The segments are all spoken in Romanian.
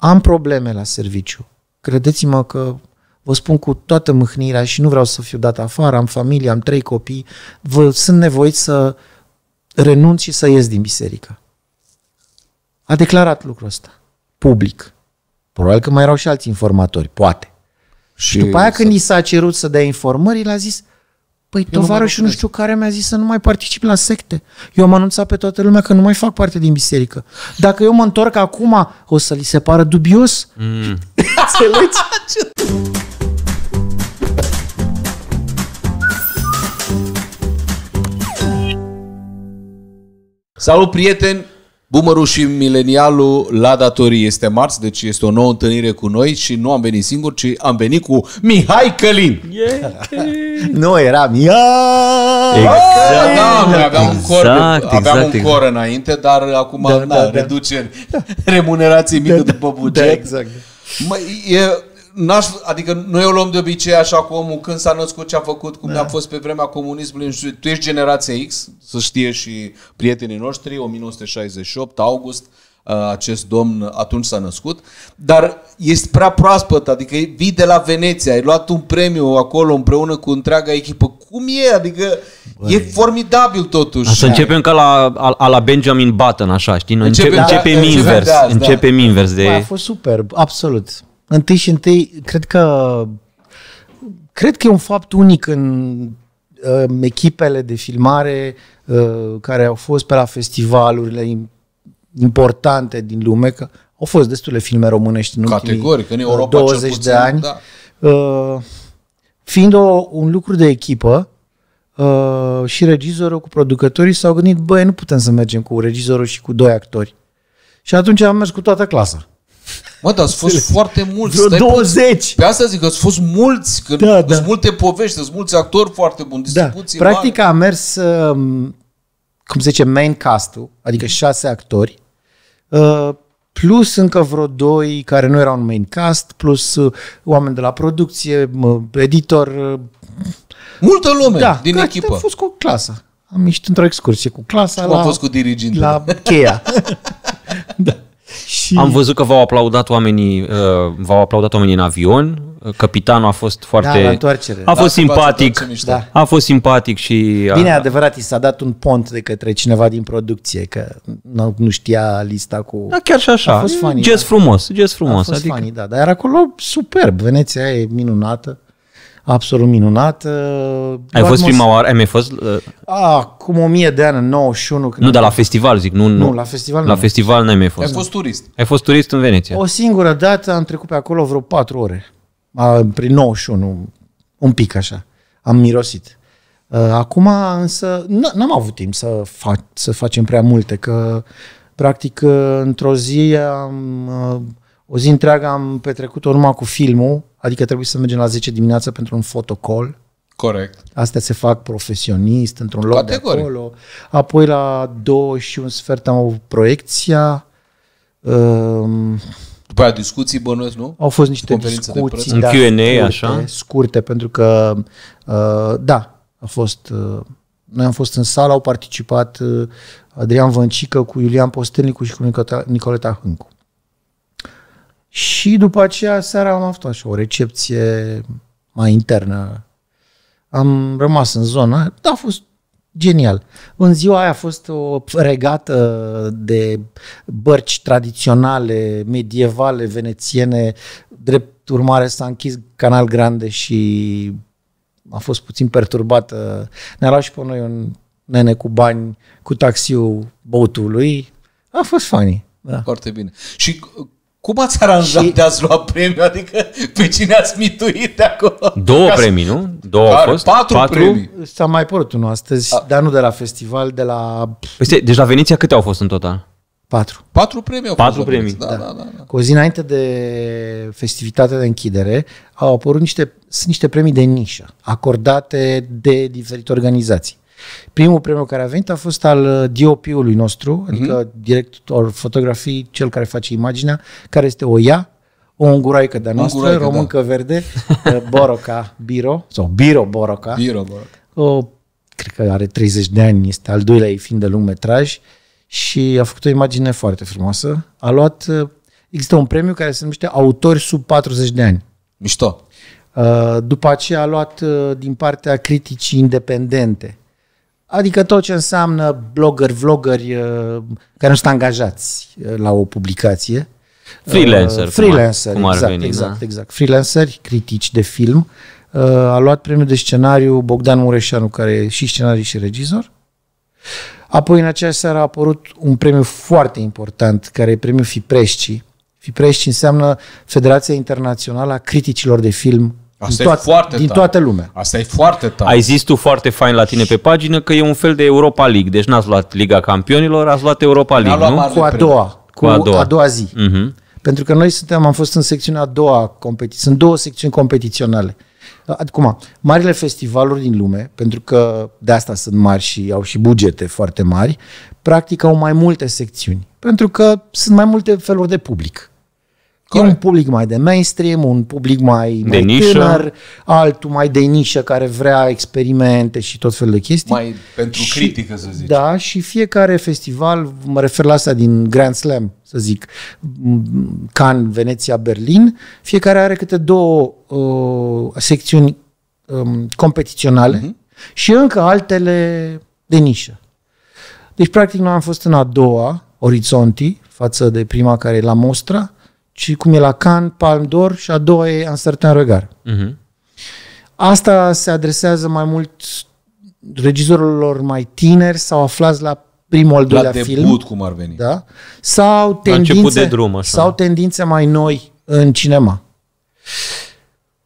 am probleme la serviciu. Credeți-mă că vă spun cu toată mâhnirea și nu vreau să fiu dat afară, am familie, am trei copii, vă, sunt nevoit să renunț și să ies din biserică. A declarat lucrul ăsta, public. Probabil că mai erau și alți informatori, poate. Și, și după aia când i s-a cerut să dea informări, el a zis, Păi tovarășul nu știu care mi-a zis să nu mai particip la secte. Eu am anunțat pe toată lumea că nu mai fac parte din biserică. Dacă eu mă întorc acum, o să li se pară dubios. Mm. Salut, prieteni! Bumărul și milenialul la datorii este marți, deci este o nouă întâlnire cu noi și nu am venit singur, ci am venit cu Mihai Călin. Yeah. nu, era Mihai Exact. Da, da, aveam exact, un cor, exact, aveam exact, un cor înainte, dar acum da, da, da, reduceri, da. remunerații mică da, după da, buget. Da, exact. Mă, e, n-aș, adică noi o luăm de obicei așa cu omul când s-a născut, ce a făcut, cum da. a fost pe vremea comunismului, nu știu, tu ești generația X, să știe și prietenii noștri, 1968, august, uh, acest domn atunci s-a născut, dar este prea proaspăt, adică vii de la Veneția, ai luat un premiu acolo împreună cu întreaga echipă. Cum e? Adică Băi. e formidabil totuși. Să da. începem ca la, a, la Benjamin Button, așa, știi? Începe, începem da, invers. Începem invers de... Bă, a fost superb, absolut întâi și întâi, cred că cred că e un fapt unic în uh, echipele de filmare uh, care au fost pe la festivalurile importante din lume, că au fost destule filme românești în Categoric, în uh, Europa 20 puțin, de ani. Da. Uh, fiind o, un lucru de echipă, uh, și regizorul cu producătorii s-au gândit, băi, nu putem să mergem cu regizorul și cu doi actori. Și atunci am mers cu toată clasa. Mă, dar au fost foarte mulți. Stai 20. Pe, asta zic că s-au fost mulți, că da, da. multe povești, sunt mulți actori foarte buni, da. distribuții da. Practic mari. a mers, um, cum se zice, main cast-ul, adică mm-hmm. șase actori, uh, plus încă vreo doi care nu erau în main cast, plus uh, oameni de la producție, editor. Uh, Multă lume da, din echipă. Da, fost cu clasa. Am ieșit într-o excursie cu clasa. Și la, am fost cu dirigintele. La cheia. Și... Am văzut că v-au aplaudat oamenii, uh, v-au aplaudat oamenii în avion. Capitanul a fost foarte... Da, întoarcere. A fost da, simpatic. Da. A fost simpatic și... Uh, Bine, adevărat, i s-a dat un pont de către cineva din producție, că nu, nu știa lista cu... Da, chiar și așa. A fost funny, gest da. frumos, gest frumos. A fost adică... funny, da, dar era acolo superb. Veneția e minunată absolut minunat. Uh, ai fost prima oară? Ai mai fost? Uh, acum o mie de ani, în 91. Când nu, dar la festival, zic. Nu, nu, nu la festival La nu. festival n-ai mai fost. Ai fost turist. Ai fost turist în Veneția. O singură dată am trecut pe acolo vreo patru ore. A, prin 91, un pic așa. Am mirosit. Uh, acum însă n-am avut timp să, fac, să facem prea multe, că practic într-o zi am o zi întreagă am petrecut-o numai cu filmul, adică trebuie să mergem la 10 dimineața pentru un fotocall. Corect. Astea se fac profesionist, într-un loc de acolo. Apoi la 2 și un sfert am avut proiecția. Um, după aia discuții bănuiesc, nu? Au fost niște discuții, de da, Q&A, scurte, așa? scurte, pentru că, uh, da, a fost... Uh, noi am fost în sală, au participat eh, Adrian Văncică cu Iulian Postelnicu și cu Nicoleta Hâncu. Și după aceea, seara am avut așa o recepție mai internă. Am rămas în zona, dar a fost genial. În ziua aia a fost o regată de bărci tradiționale, medievale, venețiene. Drept urmare s-a închis Canal Grande și a fost puțin perturbată. Ne-a luat și pe noi un nene cu bani, cu taxiul băutului. A fost funny. Da. Foarte bine. Și cum ați aranjat și... de ați luat premiul? Adică pe cine ați mituit de acolo? Două Ca premii, nu? Două Care? au fost? Patru, patru premii. S-a mai părut unul astăzi, A... dar nu de la festival, de la... Păi, deci la Veneția câte au fost în total? Patru. Patru premii au Patru fost premii. Da, da. Da, da, da. Cu o zi înainte de festivitatea de închidere au apărut niște, sunt niște premii de nișă, acordate de diferite organizații. Primul premiu care a venit a fost al uh, DOP-ului nostru, mm-hmm. adică director fotografii, cel care face imaginea, care este o ea, o unguroaică de-a noastră, unguroaică, româncă da. verde, uh, Boroca Biro, sau Biro Boroca. Biro Boroca. O, cred că are 30 de ani, este al doilea ei fiind de lung metraj și a făcut o imagine foarte frumoasă. A luat, uh, există un premiu care se numește Autori sub 40 de ani. Mișto. După aceea a luat din partea criticii independente Adică tot ce înseamnă blogger, vlogări uh, care nu sunt angajați uh, la o publicație. Freelancer. Uh, freelancer, cum ar, exact, cum ar veni, exact, da? exact. Freelanceri, critici de film. Uh, a luat premiul de scenariu Bogdan Mureșanu, care e și scenarist și regizor. Apoi, în acea seară, a apărut un premiu foarte important, care e premiul Fipresci. Fipresci înseamnă Federația Internațională a Criticilor de Film Asta din, e foarte din tare. toată lumea. Asta e foarte tare. Ai zis tu foarte fain la tine pe pagină că e un fel de Europa League. Deci n-ați luat Liga Campionilor, ați luat Europa League, luat nu? cu a doua. Cu, cu a doua, a doua zi. Uh-huh. Pentru că noi suntem, am fost în secțiunea a doua competiție. Sunt două secțiuni competiționale. Acum, marile festivaluri din lume, pentru că de asta sunt mari și au și bugete foarte mari, practic au mai multe secțiuni. Pentru că sunt mai multe feluri de public. Corect. E un public mai de mainstream, un public mai, de mai nișă. tânăr, altul mai de nișă care vrea experimente și tot felul de chestii. Mai pentru și, critică, să zic. Da, și fiecare festival, mă refer la asta din Grand Slam, să zic, Cannes, Veneția, Berlin, fiecare are câte două uh, secțiuni um, competiționale uh-huh. și încă altele de nișă. Deci, practic, noi am fost în a doua, Orizonti, față de prima care e la Mostra, ci cum e la Cannes, Palm d'Or și a doua e Uncertain Regard. Uh-huh. Mhm. Asta se adresează mai mult regizorilor mai tineri sau aflați la primul, al doilea la debut, film. cum ar veni. Da? Sau tendințe, de drum, așa. sau tendințe mai noi în cinema.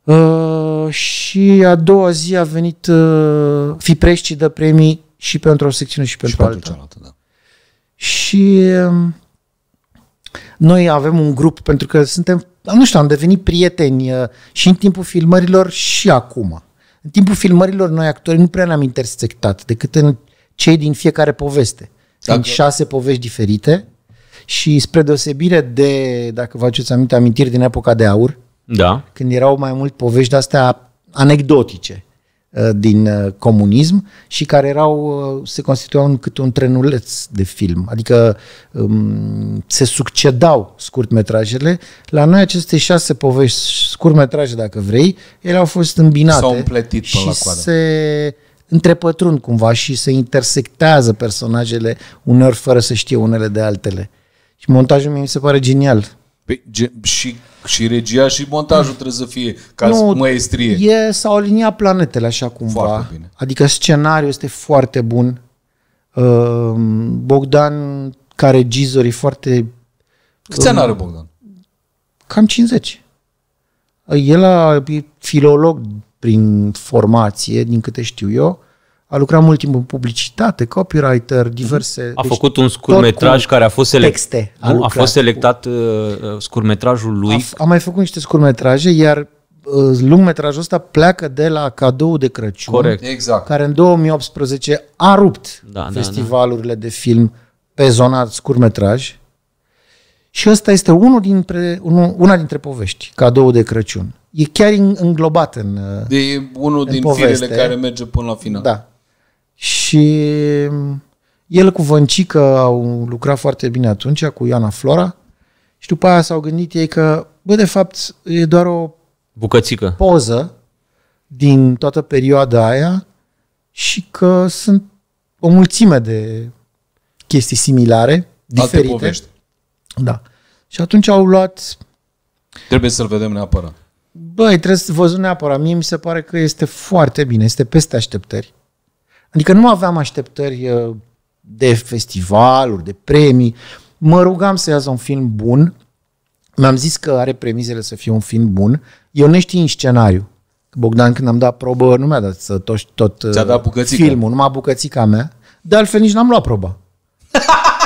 Uh, și a doua zi a venit uh, Fiprești de premii și pentru o secțiune și pentru și alta. Cealaltă, da. Și uh, noi avem un grup pentru că suntem, nu știu, am devenit prieteni uh, și în timpul filmărilor și acum. În timpul filmărilor noi actorii nu prea ne-am intersectat decât în cei din fiecare poveste. Sunt dacă... șase povești diferite și spre deosebire de, dacă vă aduceți aminte, amintiri din epoca de aur, da. când erau mai mult povești de-astea anecdotice, Uh, din uh, comunism și care erau, uh, se constituiau în câte un trenuleț de film. Adică um, se succedau scurtmetrajele. La noi aceste șase povești, scurtmetraje dacă vrei, ele au fost îmbinate S-au împletit și la coadă. se întrepătrund cumva și se intersectează personajele uneori fără să știe unele de altele. Și montajul mi se pare genial. Pe, păi, și și regia și montajul trebuie să fie ca nu, maestrie. E, s-au aliniat planetele așa cumva. Foarte bine. Adică scenariul este foarte bun. Ehm, Bogdan, ca regizor, e foarte... Câți ani ehm, are Bogdan? Cam 50. El a, e filolog prin formație, din câte știu eu a lucrat mult timp în publicitate, copywriter, diverse... A deci făcut un scurmetraj care a fost select... texte. A, nu, a fost selectat cu... Uh, uh, scurmetrajul lui. A, a mai făcut niște scurmetraje, iar uh, lungmetrajul ăsta pleacă de la cadou de Crăciun, Corect. Exact. care în 2018 a rupt da, festivalurile da, da. de film pe zona scurmetraj. Și ăsta este unul dintre, unul, una dintre povești, cadou de Crăciun. E chiar înglobat în. Uh, e unul în din poveste. firele care merge până la final. Da, și mm, el cu Văncică au lucrat foarte bine atunci, cu Ioana Flora, și după aia s-au gândit ei că, bă, de fapt, e doar o Bucățică. poză din toată perioada aia și că sunt o mulțime de chestii similare, diferite. Alte povești. Da. Și atunci au luat... Trebuie să-l vedem neapărat. Băi, trebuie să văzut neapărat. Mie mi se pare că este foarte bine, este peste așteptări. Adică nu aveam așteptări uh, de festivaluri, de premii. Mă rugam să iasă un film bun. Mi-am zis că are premizele să fie un film bun. Eu știu în scenariu. Bogdan, când am dat probă, nu mi-a dat să tot, tot uh, dat filmul, numai bucățica mea. De altfel nici n-am luat proba.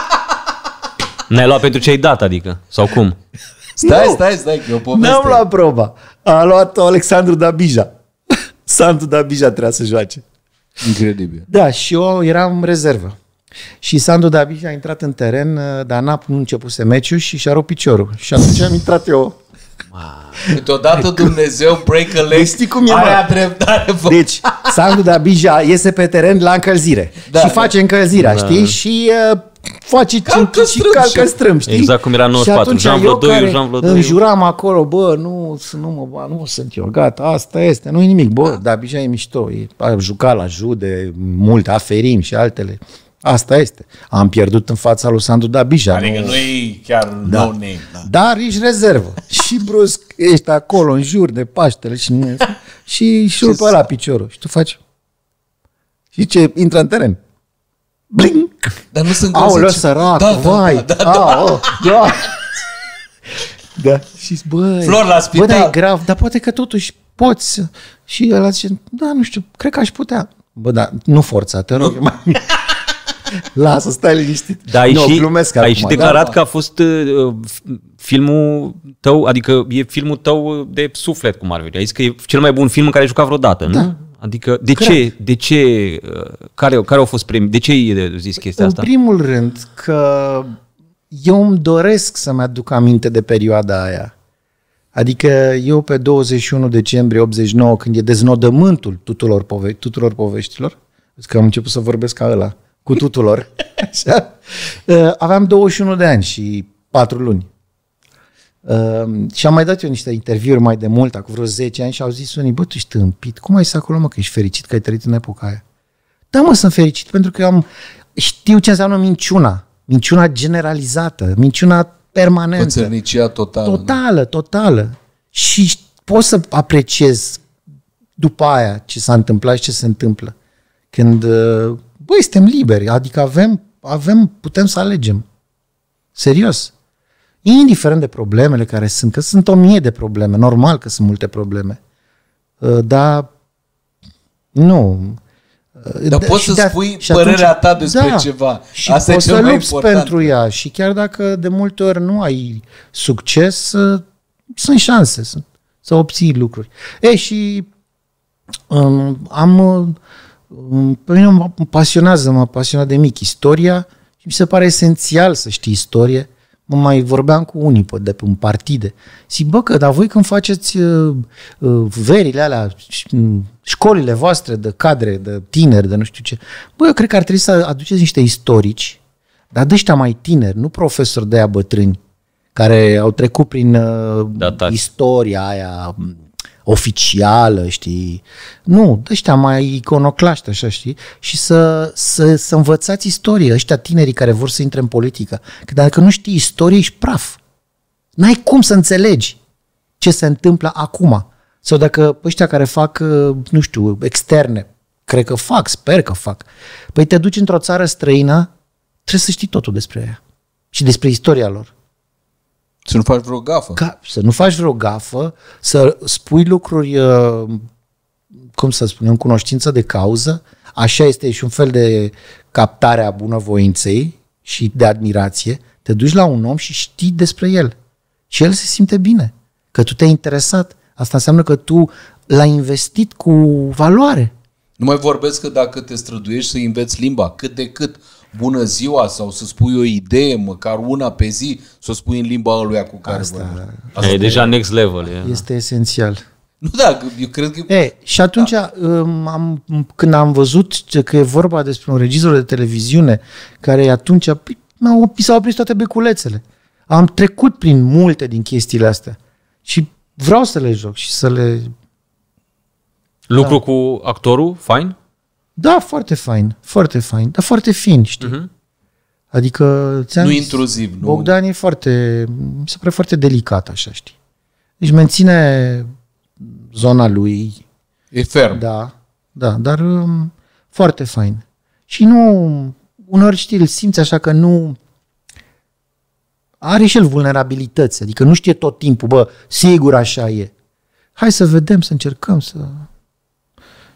ne ai luat pentru ce ai dat, adică? Sau cum? Stai, nu. stai, stai, că e o poveste. N-am luat proba. A luat Alexandru Dabija. Sandu Dabija trebuia să joace. Incredibil. Da, și eu eram rezervă. Și Sandu David a intrat în teren, uh, dar n-a început să meciul și și-a rupt piciorul. Și atunci am intrat eu. Câteodată Dumnezeu break a leg, deci, cum e, aia dreptare. Bă. Deci, Sandu Dabija iese pe teren la încălzire da, și face încălzirea, da. știi? Și uh, faci calcă și calcă strâm, știi? Exact cum era 94, Jean Vlădoiu, Jean Vlădoiu. acolo, bă, nu, nu mă, bă, nu sunt eu, gata, asta este, nu-i nimic, bă, dar Bija e mișto, e, a jucat la jude, mult, aferim și altele. Asta este. Am pierdut în fața lui Sandu Dabija. Adică nu, nu e chiar da. no name. Da. Dar ești rezervă. și brusc ești acolo în jur de Paștele și și șurpă la piciorul. Și tu faci. Și ce intră în teren. Blink! Dar nu sunt lăsă sărat, da, da, da, vai! Da, da, da, aol, da. da. da. Și băi, Flor la spital. Bă, dar e grav, dar poate că totuși poți. Și el a zis, da, nu știu, cred că aș putea. Bă, da, nu forța, te rog. Lasă, stai liniștit. Da, ai nu, și, glumesc ai acum, și da. declarat da, că a fost uh, filmul tău, adică e filmul tău de suflet, cum ar veni. Ai zis că e cel mai bun film în care ai jucat vreodată, da. nu? Adică de Cred. ce, de ce uh, care, care au fost premii, de ce i-a zis păi, chestia asta? În primul rând că eu îmi doresc să-mi aduc aminte de perioada aia. Adică eu pe 21 decembrie 89, când e deznodământul tuturor, pove- tuturor poveștilor, că am început să vorbesc ca ăla, cu tuturor, așa, uh, aveam 21 de ani și 4 luni. Uh, și am mai dat eu niște interviuri mai de mult, acum vreo 10 ani, și au zis unii, bă, tu ești tâmpit, cum ai să acolo, mă, că ești fericit, că ai trăit în epoca aia? Da, mă, sunt fericit, pentru că am, știu ce înseamnă minciuna, minciuna generalizată, minciuna permanentă. Pățărnicia totală. Da. Totală, nu? totală. Și pot să apreciez după aia ce s-a întâmplat și ce se întâmplă. Când, uh, băi, suntem liberi, adică avem, avem, putem să alegem. Serios indiferent de problemele care sunt, că sunt o mie de probleme, normal că sunt multe probleme, uh, dar nu. Uh, dar poți să spui și părerea ta despre da, ceva. Și Asta poți e cel să mai lupți important. pentru ea și chiar dacă de multe ori nu ai succes, uh, sunt șanse sunt, să obții lucruri. E, și um, am... Um, pe mine mă pasionează, mă pasionează de mic istoria și mi se pare esențial să știi istorie mă mai vorbeam cu unii de pe un partide. Zic, bă, că dar voi când faceți uh, uh, verile alea, școlile voastre de cadre, de tineri, de nu știu ce, bă, eu cred că ar trebui să aduceți niște istorici, dar de ăștia mai tineri, nu profesori de aia bătrâni, care au trecut prin uh, da, istoria aia oficială, știi? Nu, ăștia mai iconoclaști, așa, știi? Și să, să, să învățați istorie, ăștia tinerii care vor să intre în politică. Că dacă nu știi istorie, ești praf. N-ai cum să înțelegi ce se întâmplă acum. Sau dacă ăștia care fac, uh, nu știu, externe, cred că fac, sper că fac, păi te duci într-o țară străină, trebuie să știi totul despre ea și despre istoria lor. Să nu faci vreo gafă. Ca, să nu faci vreo gafă, să spui lucruri, uh, cum să spunem, cunoștință de cauză. Așa este și un fel de captare a bunăvoinței și de admirație. Te duci la un om și știi despre el. Și el se simte bine. Că tu te-ai interesat. Asta înseamnă că tu l-ai investit cu valoare. Nu mai vorbesc că dacă te străduiești să înveți limba, cât de cât, bună ziua sau să spui o idee, măcar una pe zi, să o spui în limba lui cu care Asta, vă... Asta e deja next level. E. Este esențial. Nu, da, eu cred că... E, și atunci, da. Um, am, când am văzut că e vorba despre un regizor de televiziune, care atunci păi, s-au oprit toate beculețele. Am trecut prin multe din chestiile astea și vreau să le joc și să le... Lucru da. cu actorul, fain? Da, foarte fain, foarte fain, dar foarte fin, știi? Uh-huh. Adică, ți-am Nu zis, intruziv, nu? Bogdan e foarte, mi se pare foarte delicat, așa, știi? Deci menține zona lui. E ferm. Da, da, dar um, foarte fain. Și nu, unor știi, îl simți așa că nu, are și el vulnerabilități, adică nu știe tot timpul, bă, sigur așa e. Hai să vedem, să încercăm, să...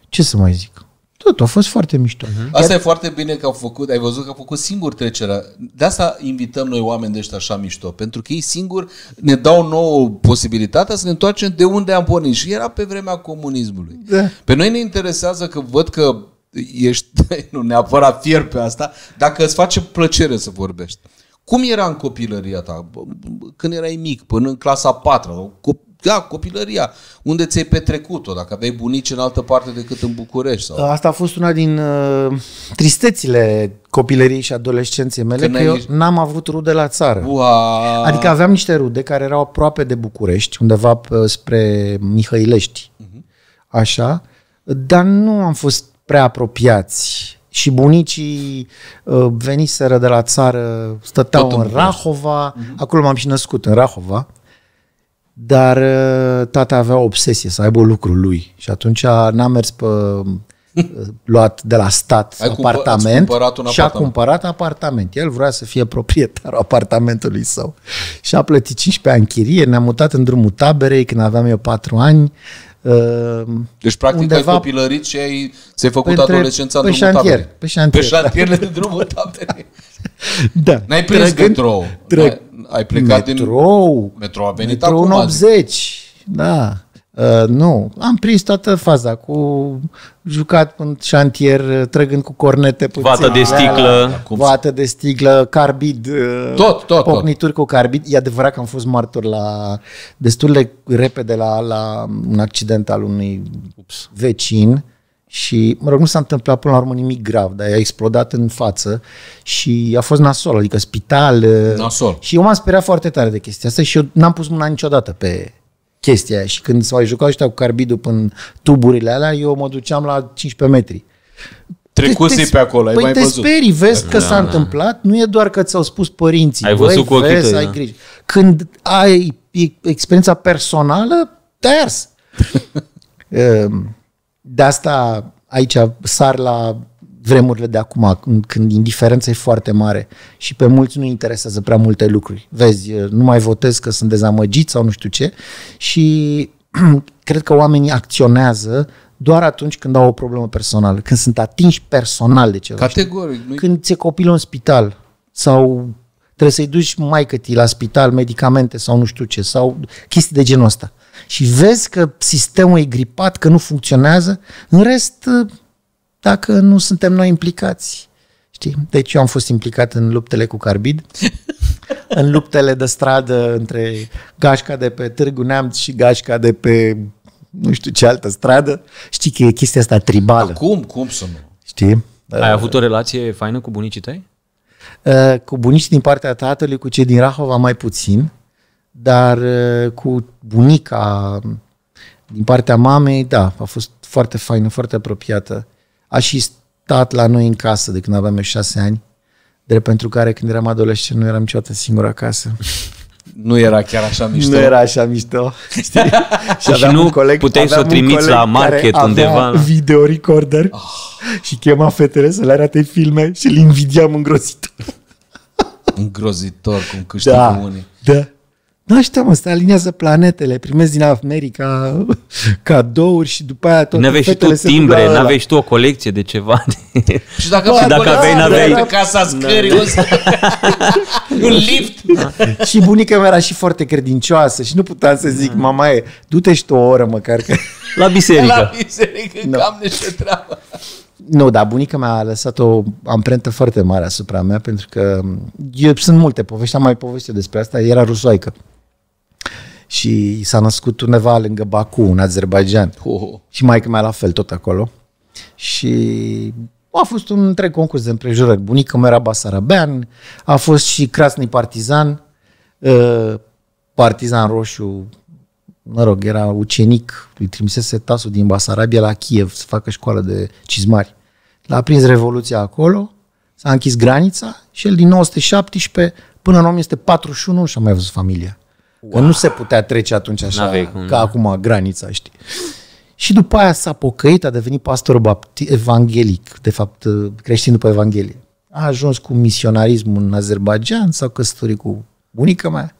Ce să mai zic? Tot, a fost foarte mișto. Uh-huh. Asta Iar... e foarte bine că au făcut, ai văzut că au făcut singur trecerea. De asta invităm noi oameni de ăștia așa mișto, pentru că ei singuri ne dau nouă posibilitatea să ne întoarcem de unde am pornit. Și era pe vremea comunismului. Da. Pe noi ne interesează că văd că ești, nu neapărat fier pe asta, dacă îți face plăcere să vorbești. Cum era în copilăria ta? Când erai mic, până în clasa 4, da, copilăria, unde ți-ai petrecut-o, dacă aveai bunici în altă parte decât în București. Sau... Asta a fost una din uh, tristețile copilăriei și adolescenței mele, Când că eu n-am avut rude la țară. Ua... Adică aveam niște rude care erau aproape de București, undeva uh, spre Mihăilești, uh-huh. așa, dar nu am fost prea apropiați și bunicii uh, veniseră de la țară, stăteau în, în Rahova, uh-huh. acolo m-am și născut, în Rahova, dar uh, tata avea o obsesie să aibă lucrul lui și atunci n-a mers pe uh, luat de la stat Ai apartament cumpă, și apartament. a cumpărat apartament. El vrea să fie proprietarul apartamentului său. Și a plătit 15 ani chirie, ne-am mutat în drumul taberei când aveam eu 4 ani. Uh, deci, practic, undeva ai copilărit și ai, se ai făcut între, adolescența în drumul taberei. Pe șantier. Pe șantierele da. de drumul taberei. Da. N-ai prins trăgând, ai plecat metrou, din... Metrou. a venit metrou acum. 80, da. Uh, nu, am prins toată faza cu jucat în șantier, trăgând cu cornete puțin. Vată de da, da. sticlă. La, vată de sticlă, carbid. Uh, tot, tot, Pocnituri tot. cu carbid. E adevărat că am fost martor la destul de repede la, la un accident al unui Ups. vecin și, mă rog, nu s-a întâmplat până la urmă nimic grav, dar i-a explodat în față și a fost nasol, adică spital. Nasol. Și eu m-am speriat foarte tare de chestia asta și eu n-am pus mâna niciodată pe chestia aia. Și când s-au jucat ăștia cu carbidul până tuburile alea, eu mă duceam la 15 metri. Trecuse pe acolo, ai păi mai te văzut. sperii, vezi că da, s-a da. întâmplat, nu e doar că ți-au spus părinții, ai văzut cu vezi, tăi, ai da. grijă. Când ai experiența personală, te ars. De asta aici sar la vremurile de acum, când, indiferența e foarte mare și pe mulți nu interesează prea multe lucruri. Vezi, nu mai votez că sunt dezamăgit sau nu știu ce și cred că oamenii acționează doar atunci când au o problemă personală, când sunt atinși personal de ceva. Categoric. Știi? Când ți-e copilul în spital sau trebuie să-i duci mai cât la spital medicamente sau nu știu ce, sau chestii de genul ăsta și vezi că sistemul e gripat, că nu funcționează, în rest, dacă nu suntem noi implicați. Știi? Deci eu am fost implicat în luptele cu carbid, în luptele de stradă între gașca de pe Târgu Neamț și gașca de pe nu știu ce altă stradă. Știi că e chestia asta tribală. Cum? Cum să nu? Știi? Ai uh, avut o relație faină cu bunicii tăi? Uh, cu bunicii din partea tatălui, cu cei din Rahova mai puțin dar uh, cu bunica din partea mamei, da, a fost foarte faină, foarte apropiată. A și stat la noi în casă de când aveam șase ani, drept pentru care când eram adolescent nu eram niciodată singur acasă. Nu era chiar așa mișto. Nu era așa mișto. Știi? și, și nu coleg, puteai să o trimiți la market undeva. Avea video recorder oh. și chema fetele să le arate filme și le invidiam îngrozitor. îngrozitor, cum da, câștigă da, unii. Da. Nu da, știu, mă, se alinează planetele, primezi din America cadouri și după aia tot. N-aveai și tu timbre, n-aveai și tu o colecție de ceva. și dacă, Bă, și dacă aveai, n-aveai... Casa scării, da. un lift. și bunica mea era și foarte credincioasă și nu puteam să zic, mm. mama e, du-te și tu o oră măcar că... La biserică. La biserică, no. cam niște treabă. Nu, dar bunica mea a lăsat o amprentă foarte mare asupra mea pentru că mm, eu, sunt multe povești, am mai povestit despre asta, era rusoaică și s-a născut undeva lângă Baku, în Azerbaijan. Oh, oh. Și mai mea la fel, tot acolo. Și a fost un întreg concurs de împrejurări. Bunica mea era basarabean, a fost și Crasni Partizan, ă, Partizan Roșu, mă rog, era ucenic, îi trimisese tasul din Basarabia la Kiev să facă școală de cizmari. L-a prins revoluția acolo, s-a închis granița și el din 1917 până în 1941 și-a mai văzut familia. Că nu se putea trece atunci așa, cum, ca da. acum, granița, știi. Și după aia s-a pocăit, a devenit pastor bapti- evanghelic, de fapt ă, creștin după Evanghelie. A ajuns cu misionarismul în Azerbaijan, s-a căsătorit cu bunica mea,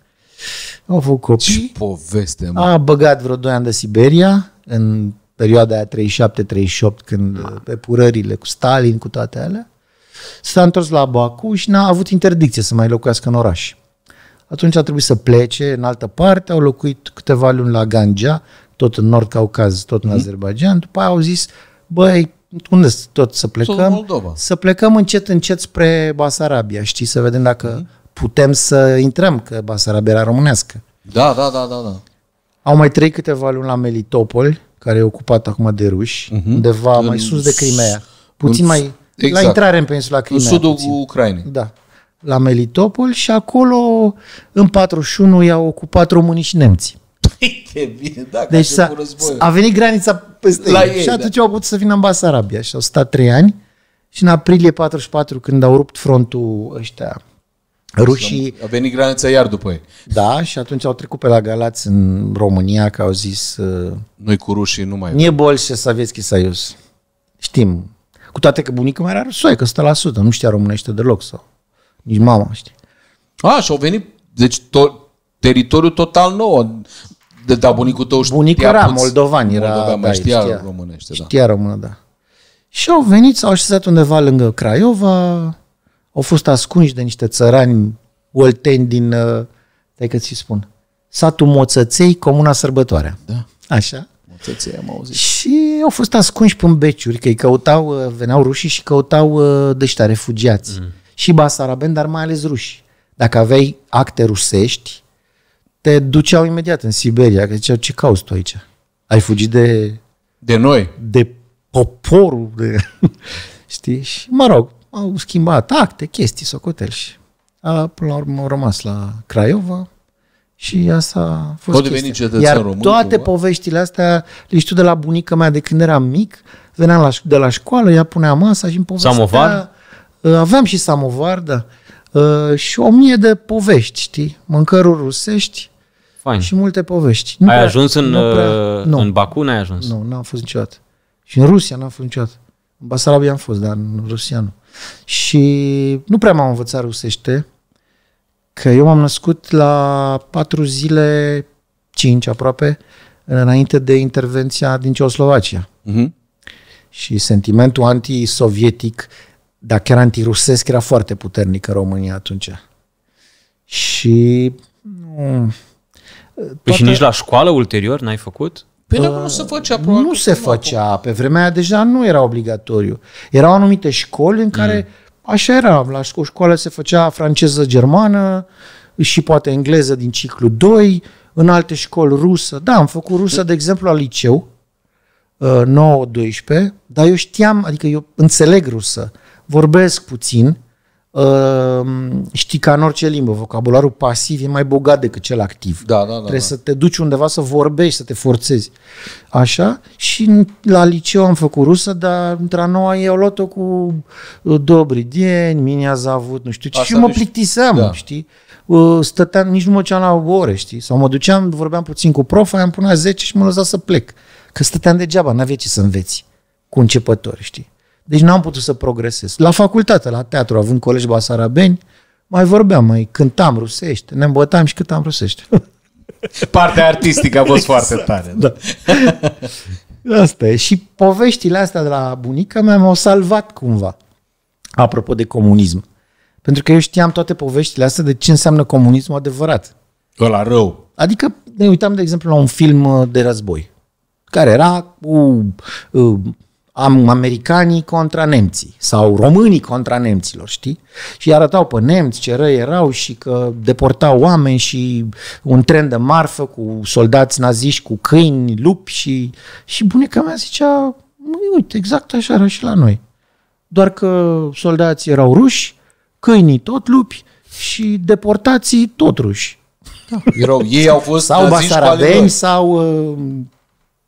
au făcut copii. Ce poveste, mă. A băgat vreo 2 ani de Siberia, în perioada aia 37-38, când Ma. Da. pe purările cu Stalin, cu toate alea. S-a întors la Baku și n-a avut interdicție să mai locuiască în oraș. Atunci a trebuit să plece în altă parte, au locuit câteva luni la Ganja, tot în Nord-Caucaz, tot în mm-hmm. Azerbaijan. După aia au zis, băi, unde tot să plecăm? Să plecăm încet, încet spre Basarabia, știi, să vedem dacă mm-hmm. putem să intrăm, că Basarabia era românească. Da, da, da, da, da. Au mai trăit câteva luni la Melitopol, care e ocupat acum de ruși, mm-hmm. undeva în, mai sus de Crimea. Puțin în, mai... Exact. La intrare în peninsula Crimea. În sudul puțin. Ucrainei. Da la Melitopol și acolo în 41 i-au ocupat românii și nemții. Păi, e bine, da, deci a a venit granița peste la ei, și da. atunci da. au putut să vină în Basarabia și au stat trei ani și în aprilie 44 când au rupt frontul ăștia rușii... A venit granița iar după ei. Da, și atunci au trecut pe la Galați în România că au zis... nu uh, Noi cu rușii nu mai... e bol și aveți chisaius. Știm. Cu toate că bunica mai era la 100%, nu știa românește deloc sau nici mama, știi? A, și au venit, deci to- teritoriu total nou. De, da, bunicul tău știa Bunicul era puț... moldovan, era, moldovan, da, știa, știa românește, da. Știa română, da. Și au venit, s-au așezat undeva lângă Craiova, au fost ascunși de niște țărani olteni din, dai uh, că ți spun, satul Moțăței, comuna Sărbătoarea. Da. Așa. Moțăței am auzit. Și au fost ascunși pe beciuri, că îi căutau, uh, veneau rușii și căutau uh, de ăștia refugiați. Mm și basarabeni, dar mai ales ruși. Dacă aveai acte rusești, te duceau imediat în Siberia, că ziceau, ce cauți tu aici? Ai fugit de... De noi. De poporul, de... știi? Și, mă rog, au schimbat acte, chestii, socoteli și a, până la urmă au rămas la Craiova și asta a fost Pot deveni cetățean Iar român, toate cumva? poveștile astea le știu de la bunica mea de când eram mic, veneam la, de la școală, ea punea masa și îmi povestea Samovar? Eh, aveam și da, și o mie de povești, știi? Mâncăruri rusești Fain. și multe povești. Nu ai prea, ajuns în, nu eh, prea, nu. în Baku? N-ai ajuns? Nu, n-am fost niciodată. Și în Rusia n-am fost niciodată. În Basarabia am fost, dar în Rusia nu. Și nu prea m-am învățat rusește, că eu m-am născut la patru zile, cinci aproape, înainte de intervenția din Ceoslovacia. Uh-huh. Și sentimentul antisovietic dar chiar antirusesc era foarte puternică în România atunci. Și... Nu, toată... Păi și nici la școală ulterior n-ai făcut? Păi uh, nu se făcea probabil. Nu se făcea. Pe vremea aia deja nu era obligatoriu. Erau anumite școli în care mm. așa era. La școală se făcea franceză-germană și poate engleză din ciclu 2, în alte școli rusă. Da, am făcut rusă, de exemplu, la liceu, 9-12, uh, dar eu știam, adică eu înțeleg rusă vorbesc puțin, ehm, știi ca în orice limbă, vocabularul pasiv e mai bogat decât cel activ. Da, da, da, Trebuie da. să te duci undeva să vorbești, să te forțezi. Așa? Și la liceu am făcut rusă, dar între a noua eu luat-o cu uh, dobridieni, mine a avut, nu știu ce, Asta și mă nici... Deci- plictiseam, da. știi? Uh, stăteam, nici nu mă duceam la ore, știi? Sau mă duceam, vorbeam puțin cu profa, am până 10 și mă lăsa să plec. Că stăteam degeaba, n-avea ce să înveți cu începători, știi? Deci n-am putut să progresez. La facultate, la teatru, având colegi basarabeni, mai vorbeam, mai cântam rusește, ne îmbătam și cântam rusește. Partea artistică a fost exact, foarte tare. Da. da. Asta e. Și poveștile astea de la bunica mea m-au salvat cumva, apropo de comunism. Pentru că eu știam toate poveștile astea de ce înseamnă comunismul adevărat. Ăla rău. Adică ne uitam, de exemplu, la un film de război, care era cu uh, uh am americanii contra nemții sau românii contra nemților, știi? Și arătau pe nemți ce răi erau și că deportau oameni și un tren de marfă cu soldați naziști, cu câini, lupi și, și bunica mea zicea, uite, exact așa era și la noi. Doar că soldații erau ruși, câinii tot lupi și deportații tot ruși. Da. Erau, ei au fost sau basarabeni sau uh,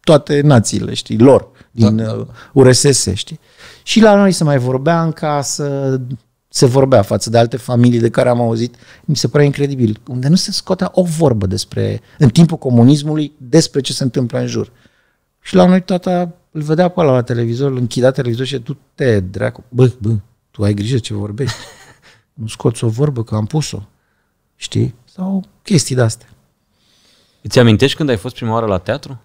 toate națiile, știi, lor, din da, da. da. URSS, uh, știi. Și la noi se mai vorbea în casă, se vorbea față de alte familii de care am auzit, mi se părea incredibil, unde nu se scotea o vorbă despre, în timpul comunismului, despre ce se întâmplă în jur. Și la noi tata îl vedea pe ăla la televizor, îl închidea televizor și tu te dracu, bă, bă, tu ai grijă ce vorbești. nu scoți o vorbă că am pus-o. Știi? Sau chestii de-astea. Îți amintești când ai fost prima oară la teatru?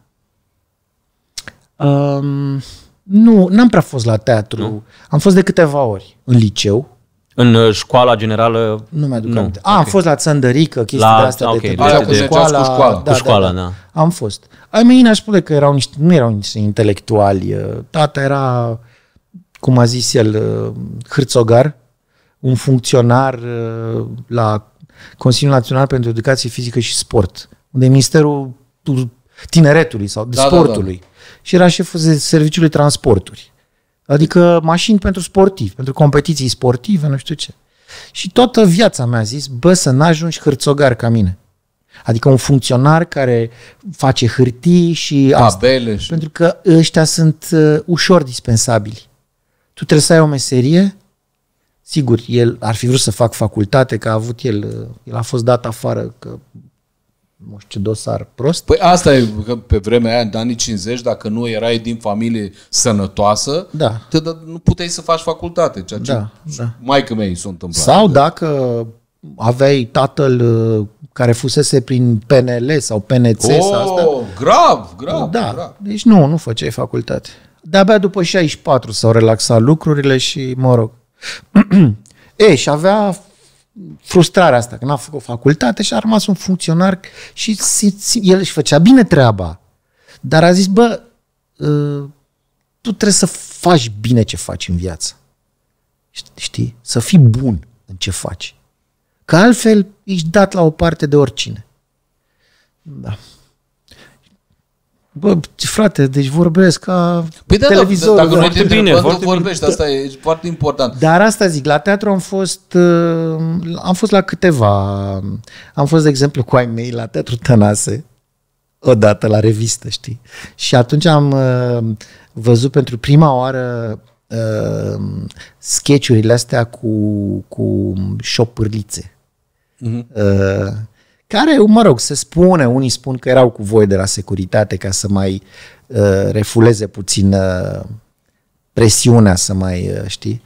Um, nu, n-am prea fost la teatru. Nu? Am fost de câteva ori în liceu. În uh, școala generală? Nu mi-aduc nu. aminte. A, okay. am fost la țăndărică, chestii la, de astea okay, deci de, de, de, de, de școala. Cu școala, da, da, cu școala da, da. da. Am fost. Ai mei aș spune că erau niște, nu erau niște intelectuali. Uh, tata era, cum a zis el, uh, hârțogar, un funcționar la Consiliul Național pentru Educație Fizică și Sport, unde Ministerul Tineretului sau da, da, da, sportului. Da, da și era șeful serviciului transporturi. Adică mașini pentru sportivi, pentru competiții sportive, nu știu ce. Și toată viața mea a zis, bă, să n-ajungi hârțogar ca mine. Adică un funcționar care face hârtii și... Tabele. și... Pentru că ăștia sunt uh, ușor dispensabili. Tu trebuie să ai o meserie. Sigur, el ar fi vrut să fac facultate, că a avut el, uh, el a fost dat afară, că nu știu ce dosar prost. Păi asta e, că pe vremea aia, în anii 50, dacă nu erai din familie sănătoasă, da. te, nu puteai să faci facultate, ceea ce da, da. mai că mei sunt întâmplat. Sau dacă aveai tatăl uh, care fusese prin PNL sau PNC oh, sau asta. grav, grav, da, grav. Deci nu, nu făceai facultate. De-abia după 64 s-au relaxat lucrurile și, mă rog. e, și avea frustrarea asta, că n-a făcut facultate și a rămas un funcționar și el își făcea bine treaba. Dar a zis, bă, uh, tu trebuie să faci bine ce faci în viață. Știi? Să fii bun în ce faci. Că altfel ești dat la o parte de oricine. Da. Bă, frate, deci vorbesc ca păi da, televizor. Da, dacă nu da. te bine, foarte bine. vorbești, bine. asta e foarte important. Dar asta zic, la teatru am fost, uh, am fost la câteva. Am fost, de exemplu, cu ai mei la Teatru Tănase, odată la revistă, știi? Și atunci am uh, văzut pentru prima oară uh, sketchurile astea cu, cu șopârlițe. Mhm. uh huh Uh, care, mă rog, se spune, unii spun că erau cu voi de la securitate ca să mai uh, refuleze puțin uh, presiunea să mai, uh, știi,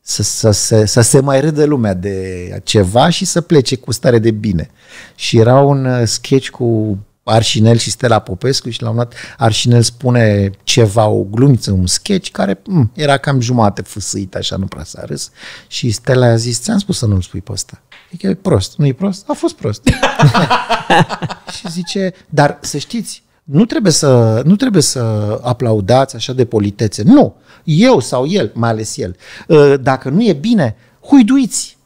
să, să, să, să se mai râdă lumea de ceva și să plece cu stare de bine. Și era un uh, sketch cu Arșinel și Stella Popescu și la un dat Arșinel spune ceva, o glumiță, un sketch care mh, mm, era cam jumate fâsâit, așa nu prea s-a râs și Stella a zis, ți-am spus să nu-l spui pe ăsta. Zic, adică e prost. Nu e prost? A fost prost. și zice, dar să știți, nu trebuie să, nu trebuie să aplaudați așa de politețe. Nu. Eu sau el, mai ales el. Ă, dacă nu e bine, huiduiți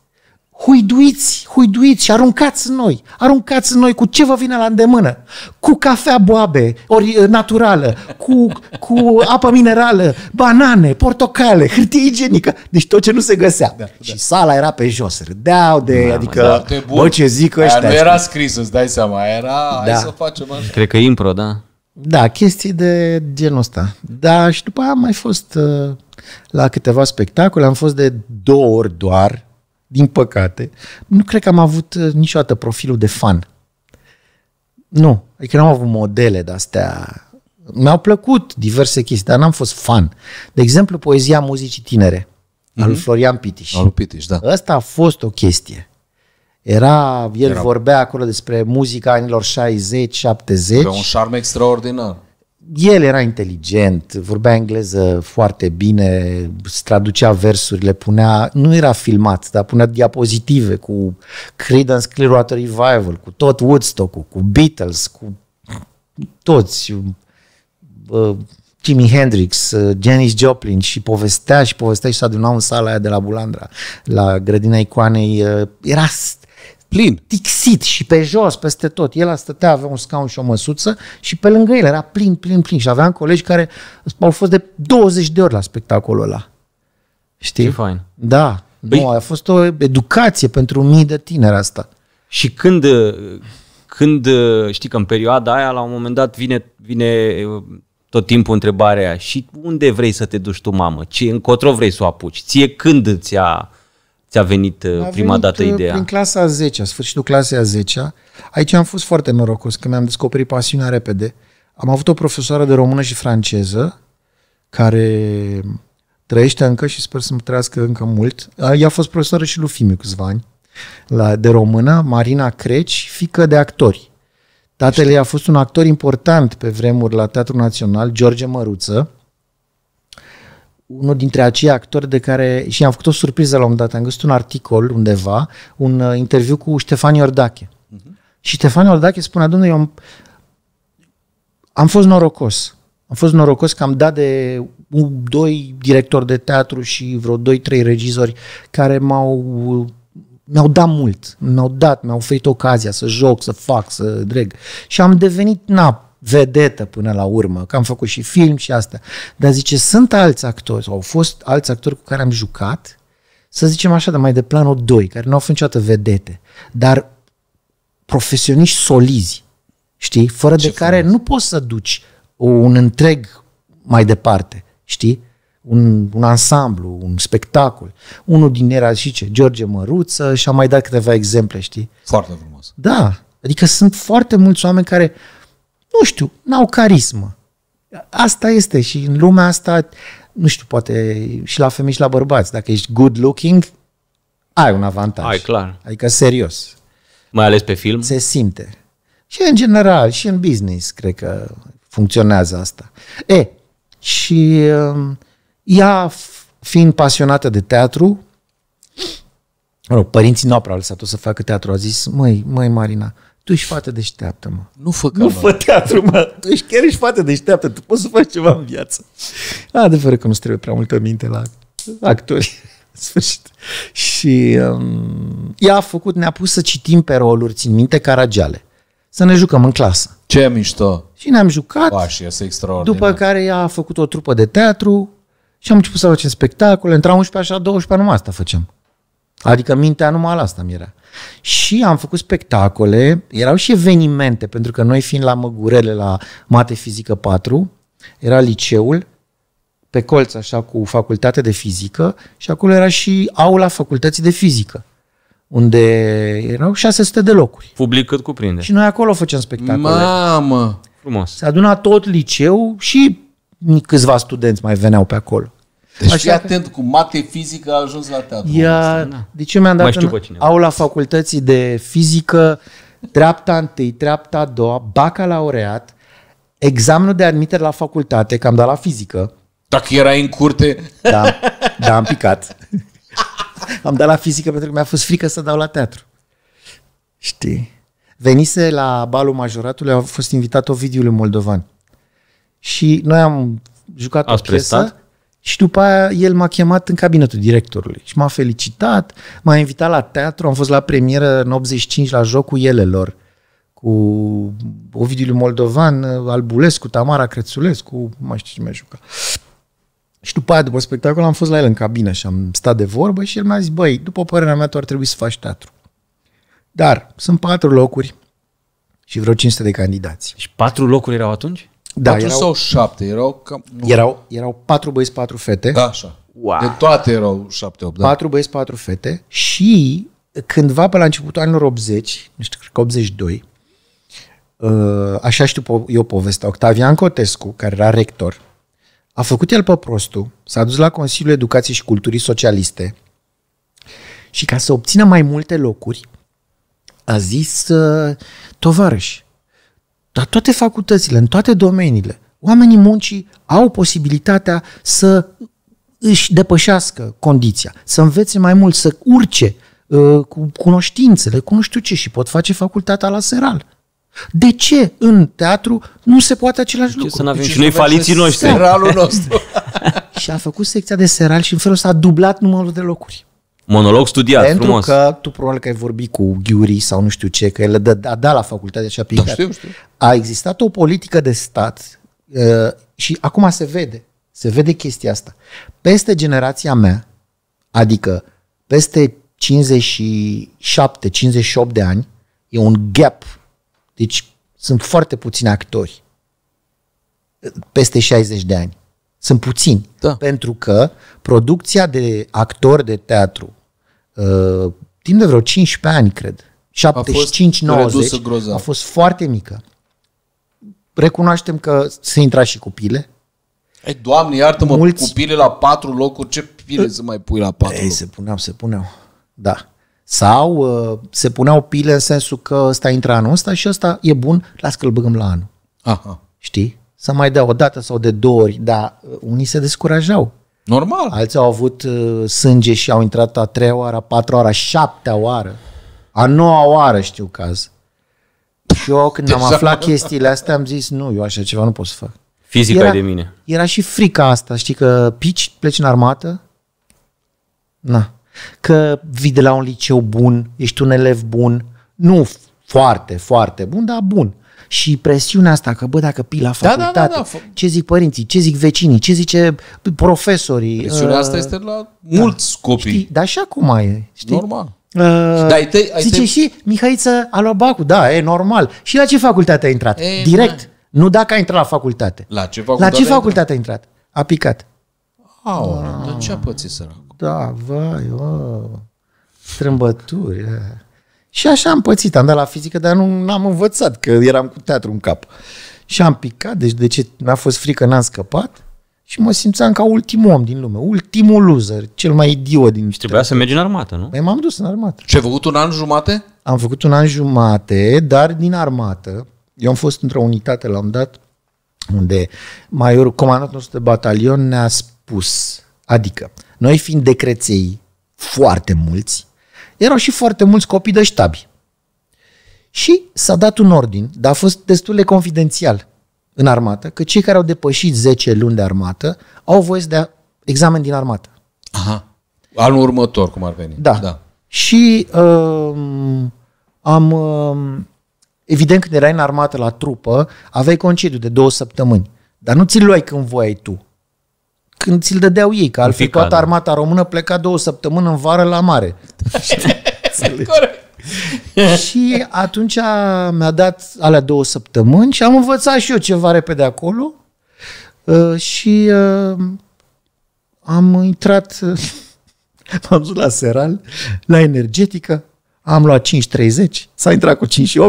huiduiți, huiduiți și aruncați în noi. Aruncați în noi cu ce vă vine la îndemână. Cu cafea boabe, ori naturală, cu, cu apă minerală, banane, portocale, hârtie igienică. Deci tot ce nu se găsea. Da, da. și sala era pe jos, râdeau de, da, adică, da, bun. bă, ce zic ăștia. Aia nu era scris, îți dai seama, era, da. hai să facem așa. Cred că impro, da? Da, chestii de genul ăsta. Da, și după aia am mai fost uh, la câteva spectacole, am fost de două ori doar din păcate, nu cred că am avut uh, niciodată profilul de fan. Nu, adică n-am avut modele de-astea. Mi-au plăcut diverse chestii, dar n-am fost fan. De exemplu, poezia muzicii tinere, mm-hmm. al lui mhm. Florian Pitiș. Al lui Pitiș, da. Asta a fost o chestie. Era, el Era... vorbea acolo despre muzica anilor 60-70. un șarm extraordinar el era inteligent, vorbea engleză foarte bine, traducea versurile, punea, nu era filmat, dar punea diapozitive cu Creedence Clearwater Revival, cu tot woodstock cu Beatles, cu toți, uh, Jimi Hendrix, uh, Janis Joplin și povestea și povestea și s-a adunat în sala aia de la Bulandra, la grădina icoanei. Uh, era Plin. Tixit și pe jos, peste tot. El stătea, avea un scaun și o măsuță și pe lângă el era plin, plin, plin. Și aveam colegi care au fost de 20 de ori la spectacolul ăla. Știi? Ce fain. Da. Păi... Nu, a fost o educație pentru mii de tineri asta. Și când, uh, când uh, știi că în perioada aia, la un moment dat, vine, vine uh, tot timpul întrebarea și unde vrei să te duci tu, mamă? Ce încotro vrei să o apuci? Ție când îți a ți-a venit uh, a prima venit dată uh, ideea? Prin clasa a 10 sfârșitul clasei a 10 Aici am fost foarte norocos, că mi-am descoperit pasiunea repede. Am avut o profesoară de română și franceză, care trăiește încă și sper să-mi trăiască încă mult. Ea a fost profesoară și lui Fimiu câțiva ani, la, de română, Marina Creci, fică de actori. Tatăl ei a fost un actor important pe vremuri la Teatrul Național, George Măruță, unul dintre acei actori de care și am făcut o surpriză la un dat, am găsit un articol undeva, un uh, interviu cu Ștefan Iordache. Uh-huh. Și Ștefan Iordache spunea, domnule, eu am, am fost norocos. Am fost norocos că am dat de un, doi directori de teatru și vreo doi, trei regizori care m-au mi-au dat mult, mi-au dat, mi-au oferit ocazia să joc, să fac, să dreg. Și am devenit, na, vedetă până la urmă, că am făcut și film și asta. Dar zice, sunt alți actori, au fost alți actori cu care am jucat, să zicem așa, dar mai de planul 2, care nu au fost niciodată vedete, dar profesioniști solizi, știi? Fără Ce de frumos. care nu poți să duci un întreg mai departe, știi? un, un ansamblu, un spectacol. Unul din era și ce, George Măruță și am mai dat câteva exemple, știi? Foarte frumos. Da, adică sunt foarte mulți oameni care nu știu, n-au carismă. Asta este și în lumea asta, nu știu, poate și la femei și la bărbați, dacă ești good looking, ai un avantaj. Ai, clar. Adică serios. Mai ales pe film? Se simte. Și în general, și în business, cred că funcționează asta. E, și um, ea, fiind pasionată de teatru, mă rog, părinții nu au prea lăsat-o să facă teatru, a zis, măi, măi Marina, tu ești fată deșteaptă, mă. Nu fă Nu fă teatru, mă. Tu ești chiar ești fată deșteaptă, tu poți să faci ceva în viață. Adevărat că nu trebuie prea multă minte la actori. Sfârșit. Și um, ea a făcut, ne-a pus să citim pe roluri, țin minte, Caragiale. Să ne jucăm în clasă. Ce mișto! Și ne-am jucat. Pașii, este extraordinar. După care ea a făcut o trupă de teatru și am început să facem spectacole. Între 11 și 12 numai asta făceam. Adică mintea numai la asta mi era și am făcut spectacole, erau și evenimente, pentru că noi fiind la Măgurele, la Mate Fizică 4, era liceul, pe colț așa cu facultate de fizică și acolo era și aula facultății de fizică unde erau 600 de locuri. Public cât cuprinde. Și noi acolo făceam spectacole. Mamă! Frumos. Se aduna tot liceu și câțiva studenți mai veneau pe acolo. Deci Așa fii atent cu mate fizică a ajuns la teatru. Ia, da. de ce mi-am dat Mai în la facultății de fizică, treapta întâi, treapta a doua, bacalaureat, examenul de admitere la facultate, că am dat la fizică. Dacă erai în curte... Da, da, am picat. am dat la fizică pentru că mi-a fost frică să dau la teatru. Știi? Venise la balul majoratului, a fost invitat Ovidiu Moldovan. Și noi am jucat Ați o piesă. Prestat? Și după aia el m-a chemat în cabinetul directorului și m-a felicitat, m-a invitat la teatru, am fost la premieră în 85 la Jocul Elelor cu Ovidiu Moldovan, Albulescu, Tamara Crețulescu, mai știu ce mai a Și după aia, după spectacol, am fost la el în cabină și am stat de vorbă și el mi-a zis, băi, după părerea mea, tu ar trebui să faci teatru. Dar sunt patru locuri și vreo 500 de candidați. Și deci patru locuri erau atunci? Da, 4 erau, sau 7 erau? Cam, erau? Erau 4 băieți, 4 fete. Da, așa. Wow. De toate erau 7 8 da. 4 băieți, 4 fete și cândva pe la începutul anilor 80, nu știu, cred că 82, uh, așa știu eu povestea, Octavian Cotescu, care era rector, a făcut el pe prostul, s-a dus la Consiliul Educației și Culturii Socialiste și ca să obțină mai multe locuri, a zis, uh, tovarăși, dar toate facultățile, în toate domeniile, oamenii muncii au posibilitatea să își depășească condiția, să învețe mai mult, să urce uh, cu cunoștințele, cu nu știu ce, și pot face facultatea la seral. De ce în teatru nu se poate același lucru? Să avem și noi faliții noștri. Seralul nostru. și a făcut secția de seral și în felul ăsta a dublat numărul de locuri. Monolog studiat, Pentru frumos. că tu probabil că ai vorbit cu Ghiuri sau nu știu ce, că el a dat da la facultate și a da, picat. Da, știu, știu. A existat o politică de stat uh, și acum se vede. Se vede chestia asta. Peste generația mea, adică peste 57-58 de ani, e un gap. Deci sunt foarte puțini actori peste 60 de ani. Sunt puțini. Da. Pentru că producția de actori de teatru, uh, timp de vreo 15 ani, cred, 75-90, a, a fost foarte mică. Recunoaștem că se intra și cu pile. Ei, doamne, iartă-mă, Mulți... cu pile la patru locuri, ce pile să mai pui la patru Ei, locuri? se puneau, se puneau, da. Sau uh, se puneau pile în sensul că ăsta intra anul ăsta și ăsta e bun, las că îl băgăm la anul. Aha. Știi? să mai dea o dată sau de două ori, dar uh, unii se descurajau. Normal. Alții au avut uh, sânge și au intrat a treia oară, a patra oară, a șaptea oară, a noua oară știu caz. Și eu când Deja. am exact. aflat chestiile astea am zis, nu, eu așa ceva nu pot să fac. Fizica era, e de mine. Era și frica asta, știi, că pici, pleci în armată, na, că vii de la un liceu bun, ești un elev bun, nu foarte, foarte bun, dar bun și presiunea asta că, bă, dacă pii la da, facultate, da, da, da, da. ce zic părinții, ce zic vecinii, ce zice profesorii. Presiunea uh, asta este la da. mulți da, copii. Știi? Dar și acum e, știi? Normal. Uh, da, ai te, ai zice te... și Mihaiță a luat bacul, da, e normal. Și la ce facultate a intrat? E, Direct. Da. Nu dacă a intrat la facultate. La ce facultate, la ce facultate a intrat? A, intrat? a picat. Aura, ah, ce a pățit săracul? Da, vai, o, oh. strâmbături. Eh. Și așa am pățit, am dat la fizică, dar nu am învățat, că eram cu teatru în cap. Și am picat, deci de ce mi-a fost frică, n-am scăpat și mă simțeam ca ultimul om din lume, ultimul loser, cel mai idiot din Și trebuia trebuie. să mergi în armată, nu? Păi m-am dus în armată. Ce ai făcut un an jumate? Am făcut un an jumate, dar din armată. Eu am fost într-o unitate la un dat unde maiorul, comandantul nostru de batalion ne-a spus, adică, noi fiind decreței foarte mulți, erau și foarte mulți copii de ștabi. Și s-a dat un ordin, dar a fost destul de confidențial în armată, că cei care au depășit 10 luni de armată au voie să dea examen din armată. Aha. Anul următor, cum ar veni. Da. da. Și um, am... Um, evident, când erai în armată la trupă, aveai concediu de două săptămâni. Dar nu ți-l luai când voiai tu. Când ți-l dădeau ei, că altfel toată armata română pleca două săptămâni în vară la mare. înțeleg. Corect. și atunci mi-a dat alea două săptămâni și am învățat și eu ceva repede acolo uh, și uh, am intrat, m-am dus la seral, la energetică, am luat 5.30, s-a intrat cu 5.18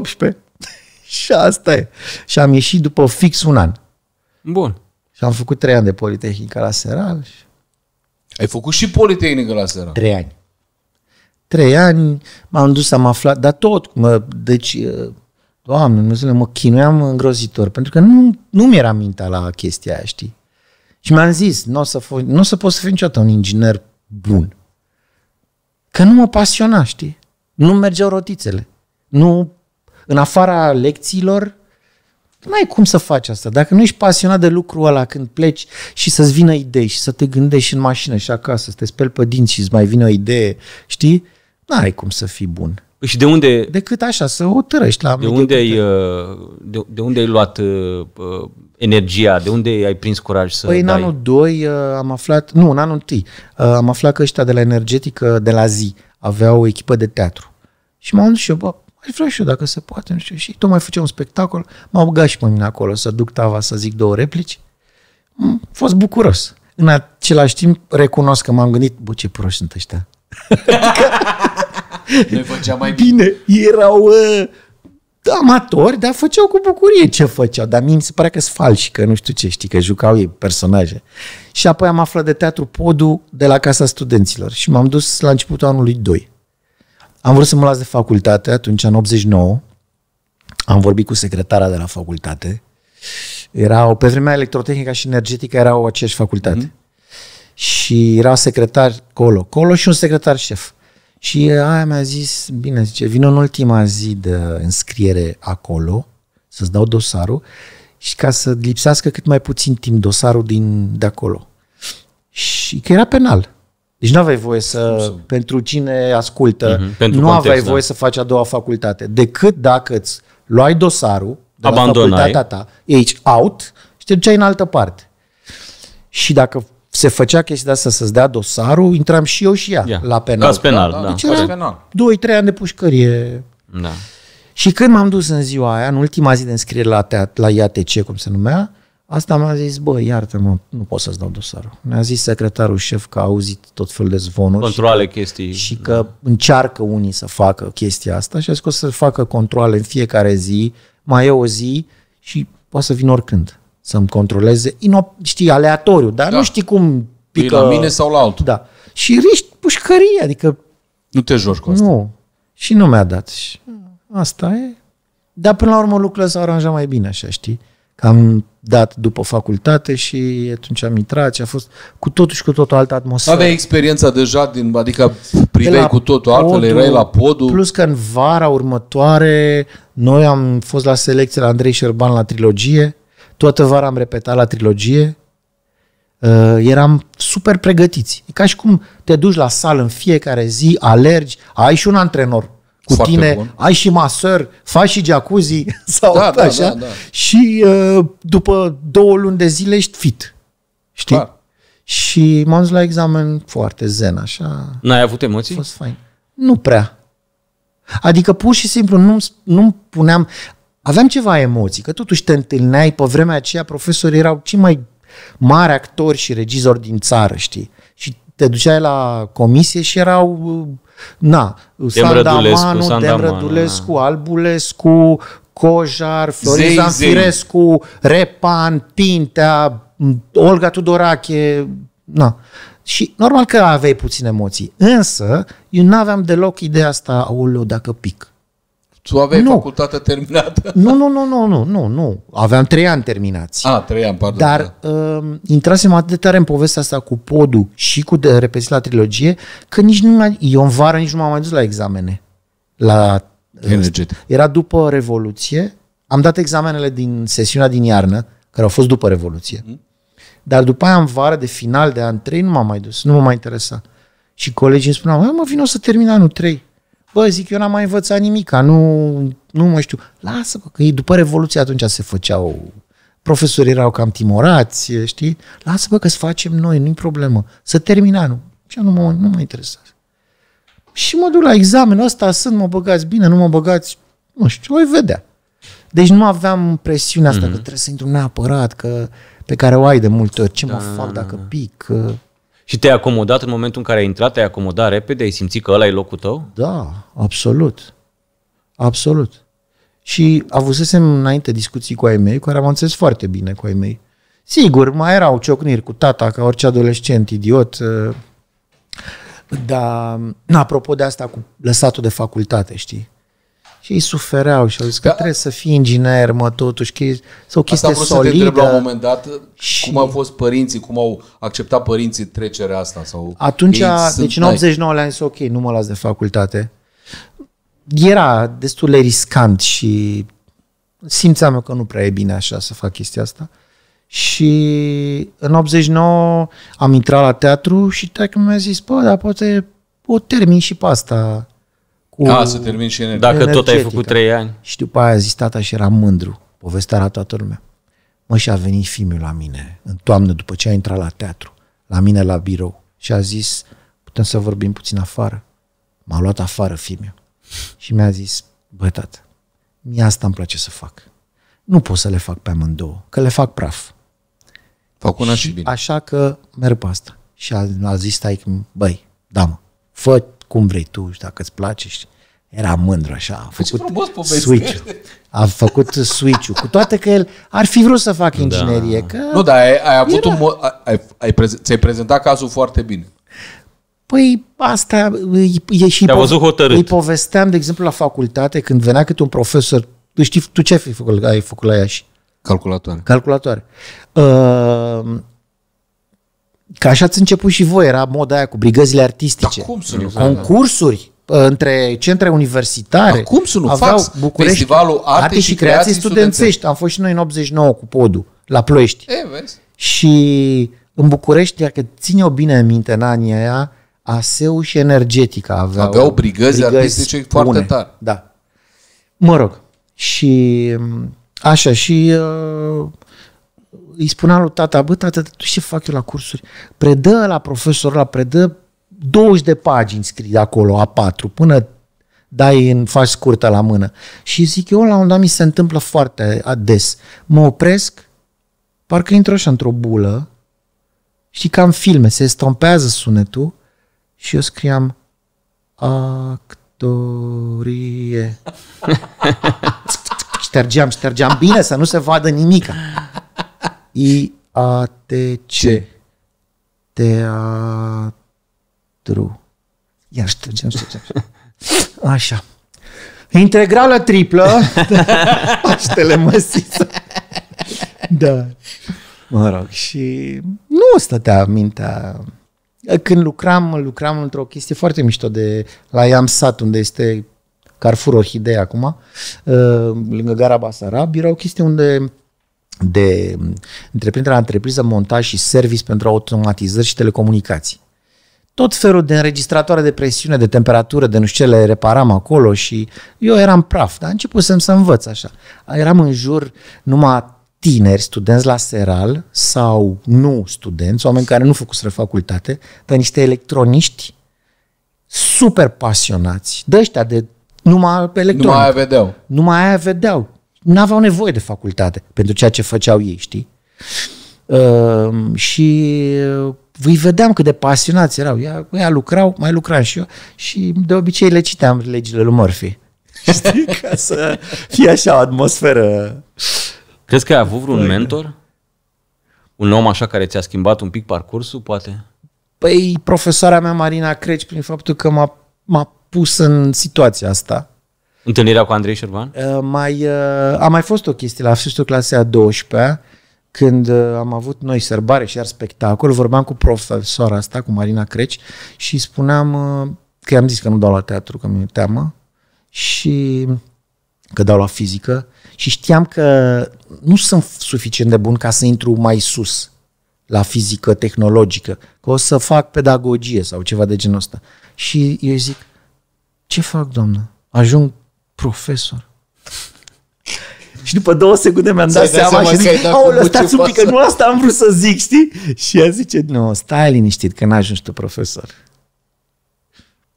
și asta e. Și am ieșit după fix un an. Bun. Și am făcut trei ani de Politehnică la Seral. Ai făcut și Politehnică la Seral? Trei ani trei ani, m-am dus, am aflat, dar tot, mă, deci, doamne, Dumnezeule, mă chinuiam îngrozitor, pentru că nu, nu mi-era mintea la chestia aia, știi? Și mi-am zis, nu o să, fo- n-o să pot să fiu niciodată un inginer bun. Că nu mă pasiona, știi? Nu mergeau rotițele. Nu, în afara lecțiilor, nu ai cum să faci asta. Dacă nu ești pasionat de lucrul ăla când pleci și să-ți vină idei și să te gândești în mașină și acasă, să te speli pe dinți și îți mai vine o idee, știi? n-ai cum să fii bun. Și de unde... Decât așa, să o târăști la... De unde, ai, uh, de, de unde ai luat uh, uh, energia? De unde ai prins curaj să Păi dai? în anul 2 uh, am aflat... Nu, în anul 1 uh, am aflat că ăștia de la Energetică, de la zi, aveau o echipă de teatru. Și m-am dus și eu, bă, aș vrea și eu dacă se poate, nu știu. Și tocmai făceam un spectacol, m-au băgat și pe mine acolo să duc tava să zic două replici. Mm, am fost bucuros. În același timp recunosc că m-am gândit, bă, ce proști sunt ăștia Adică Noi făceam mai bine. bine. Erau uh, amatori, dar făceau cu bucurie ce făceau. Dar mie mi se pare că sunt falși, că nu știu ce, știi, că jucau ei personaje. Și apoi am aflat de teatru Podul de la Casa Studenților și m-am dus la începutul anului 2. Am vrut să mă las de facultate atunci, în 89. Am vorbit cu secretara de la facultate. Erau, pe vremea electrotehnica și energetică erau aceeași facultate. Mm-hmm și era secretar colo-colo și un secretar șef. Și aia mi-a zis, bine, zice, vin în ultima zi de înscriere acolo, să-ți dau dosarul și ca să lipsească cât mai puțin timp dosarul din, de acolo. Și că era penal. Deci nu aveai voie să, Absolut. pentru cine ascultă, mm-hmm. pentru nu context, aveai da. voie să faci a doua facultate, decât dacă îți luai dosarul de Abandonai. la facultatea ta, ești out și te duceai în altă parte. Și dacă se făcea chestia asta să-ți dea dosarul, intram și eu și ea yeah. la penal. Caz penal, da. da. Deci era penal. 2-3 ani de pușcărie. Da. Și când m-am dus în ziua aia, în ultima zi de înscriere la, teat, la IATC, cum se numea, asta mi-a zis, bă, iartă-mă, nu pot să-ți dau dosarul. Mi-a zis secretarul șef că a auzit tot felul de zvonuri. Controle, și că, chestii. Și da. că da. încearcă unii să facă chestia asta și a zis că o să facă controle în fiecare zi, mai e o zi și poate să vin oricând să-mi controleze, inop, știi, aleatoriu, dar da. nu știi cum pică... E la mine sau la altul. Da. Și riști pușcărie, adică... Nu te joci cu asta. Nu. Și nu mi-a dat. Și asta e. Dar până la urmă lucrurile s-au aranjat mai bine, așa, știi? Că am dat după facultate și atunci am intrat și a fost cu totul și cu totul altă atmosferă. Aveai experiența deja, din, adică priveai cu totul altfel, erai la podul. Plus că în vara următoare noi am fost la selecție la Andrei Șerban la trilogie Toată vara am repetat la trilogie, uh, eram super pregătiți. E ca și cum te duci la sală în fiecare zi, alergi, ai și un antrenor cu Foarte tine, bun. ai și masăr, faci și jacuzzi sau da, da, așa da, da. și uh, după două luni de zile ești fit. Știi? Clar. Și m-am zis la examen foarte zen, așa. N-ai avut emoții? A fost fain. Nu prea. Adică pur și simplu nu, nu puneam aveam ceva emoții, că totuși te întâlneai pe vremea aceea, profesorii erau cei mai mari actori și regizori din țară, știi? Și te duceai la comisie și erau uh, na, Sandamanu, Sandamanu da. Demrădulescu, Albulescu, Cojar, Florizan Firescu, Repan, Pintea, mm, Olga Tudorache, na. Și normal că aveai puține emoții, însă eu n-aveam deloc ideea asta, aoleu, dacă pic. Tu aveai nu. facultatea terminată? Nu, nu, nu, nu, nu, nu, nu. Aveam trei ani terminați. A, ah, trei ani, pardon. Dar da. uh, intrasem atât de tare în povestea asta cu podul și cu repezi la trilogie, că nici nu mai, eu în vară nici nu m-am mai dus la examene. La, uh, Energetic. Era după Revoluție, am dat examenele din sesiunea din iarnă, care au fost după Revoluție. Mm. Dar după aia în vară, de final de an 3, nu m-am mai dus, nu m am mai interesat. Și colegii îmi spuneau, mă, o să termin anul 3. Bă, zic, eu n-am mai învățat nimic, nu, nu mă știu. Lasă-mă, că după Revoluție atunci se făceau profesorii erau cam timorați, știi? Lasă-mă că să facem noi, nu-i problemă. Să termina, nu. Și nu mă, nu mă interesează. Și mă duc la examen ăsta, sunt, mă băgați bine, nu mă băgați, nu știu, voi vedea. Deci nu aveam presiunea asta mm-hmm. că mhm. trebuie să intru neapărat, că pe care o ai de multe ori, ce da, mă fac da, dacă da. pic, că și te-ai acomodat în momentul în care ai intrat, te-ai acomodat repede, ai simțit că ăla e locul tău? Da, absolut. Absolut. Și avusesem înainte discuții cu ai mei, care am înțeles foarte bine cu ai mei. Sigur, mai erau ciocniri cu tata, ca orice adolescent idiot, uh, dar apropo de asta cu lăsatul de facultate, știi? Și ei sufereau și au zis că da. trebuie să fii inginer, mă, totuși, că o chestie asta solidă. Să te la un moment dat și... cum au fost părinții, cum au acceptat părinții trecerea asta. Sau Atunci, deci în 89 le-am zis, ok, nu mă las de facultate. Era destul de riscant și simțeam că nu prea e bine așa să fac chestia asta. Și în 89 am intrat la teatru și tăi mi-a zis, bă, dar poate o termin și pe asta cu, A, să termin și energetica. Dacă tot ai făcut trei ani. Și după aia a zis tata și era mândru. Povestea la toată lumea. Mă, și a venit fimiu la mine în toamnă după ce a intrat la teatru, la mine la birou și a zis, putem să vorbim puțin afară? M-a luat afară fimiu și mi-a zis, bă, tată, mie asta îmi place să fac. Nu pot să le fac pe amândouă, că le fac praf. Fac una și, și bine. Așa că merg pe asta. Și a, a zis stai, băi, da mă, fă cum vrei tu și dacă îți place. Și era mândru așa, a păi făcut switch A făcut switch cu toate că el ar fi vrut să facă da. inginerie. Da. Că nu, dar ai, ai avut era... un mod, ai, ai, prez, ți-ai prezentat cazul foarte bine. Păi asta e și Te-a văzut hotărât. îi povesteam, de exemplu, la facultate, când venea câte un profesor, Tu știi, tu ce ai făcut, ai făcut la și... Calculatoare. Calculatoare. Uh, ca așa ați început și voi, era moda aia cu brigăzile artistice. Da, cum să nu? Concursuri uh, între centre universitare. Da, cum să nu? Aveau fax, București, Festivalul Arte, Arte și, și Creații, creații studențești. studențești. Am fost și noi în 89 cu podul la Ploiești. E, vezi. Și în București, dacă ține-o bine în minte în anii aia, ASEU și Energetica aveau, aveau brigăzi, brigăzi artistice bune. foarte tare. Da. Mă rog. Și mm, așa, și uh, îi spunea lui tata, bă, tata, tu ce fac eu la cursuri? Predă la profesor, la predă 20 de pagini scrii de acolo, A4, până dai în faci scurtă la mână. Și zic eu, la un dat mi se întâmplă foarte des. Mă opresc, parcă intru așa într-o bulă, Și cam filme, se estompează sunetul și eu scriam actorie. ștergeam, ștergeam bine să nu se vadă nimic. I-A-T-C. Teatru. Ia ștergem, ștergem. Așa. Integrală triplă. Paștele măsisă. Da. Mă rog, și nu stătea mintea când lucram, lucram într-o chestie foarte mișto de la Iam Sat, unde este Carrefour Orhidei acum, uh, lângă Gara Basara. era o chestie unde de mm, întreprinderea întrepriză montaj și service pentru automatizări și telecomunicații. Tot felul de înregistratoare de presiune, de temperatură, de nu știu ce, le reparam acolo și eu eram praf, dar începusem să învăț așa. Eram în jur numai tineri, studenți la seral sau nu studenți, oameni care nu făcuseră facultate, dar niște electroniști super pasionați, de ăștia de numai pe electronic. Numai aia vedeau. Numai aia vedeau nu aveau nevoie de facultate pentru ceea ce făceau ei, știi? Ehm, uh, și îi vedeam cât de pasionați erau. Ea, ea lucrau, mai lucram și eu și de obicei le citeam legile lui Murphy. Știi? Ca să fie așa o atmosferă. Crezi că ai avut vreun mentor? Un om așa care ți-a schimbat un pic parcursul, poate? Păi, profesoarea mea, Marina Creci, prin faptul că m-a, m-a pus în situația asta Întâlnirea cu Andrei Șerban? Uh, mai, uh, a mai fost o chestie la sfârșitul clasei a 12-a, când uh, am avut noi sărbare și iar spectacol, vorbeam cu profesoara asta, cu Marina Creci, și spuneam uh, că i-am zis că nu dau la teatru, că mi-e teamă, și că dau la fizică și știam că nu sunt suficient de bun ca să intru mai sus la fizică tehnologică, că o să fac pedagogie sau ceva de genul ăsta. Și eu zic, ce fac, doamnă? Ajung profesor. Și după două secunde mi-am dat seama, seama și zic, aoleu, stați un pic, că nu asta am vrut să zic, știi? Și ea zice, nu, stai liniștit, că n-ajungi tu profesor.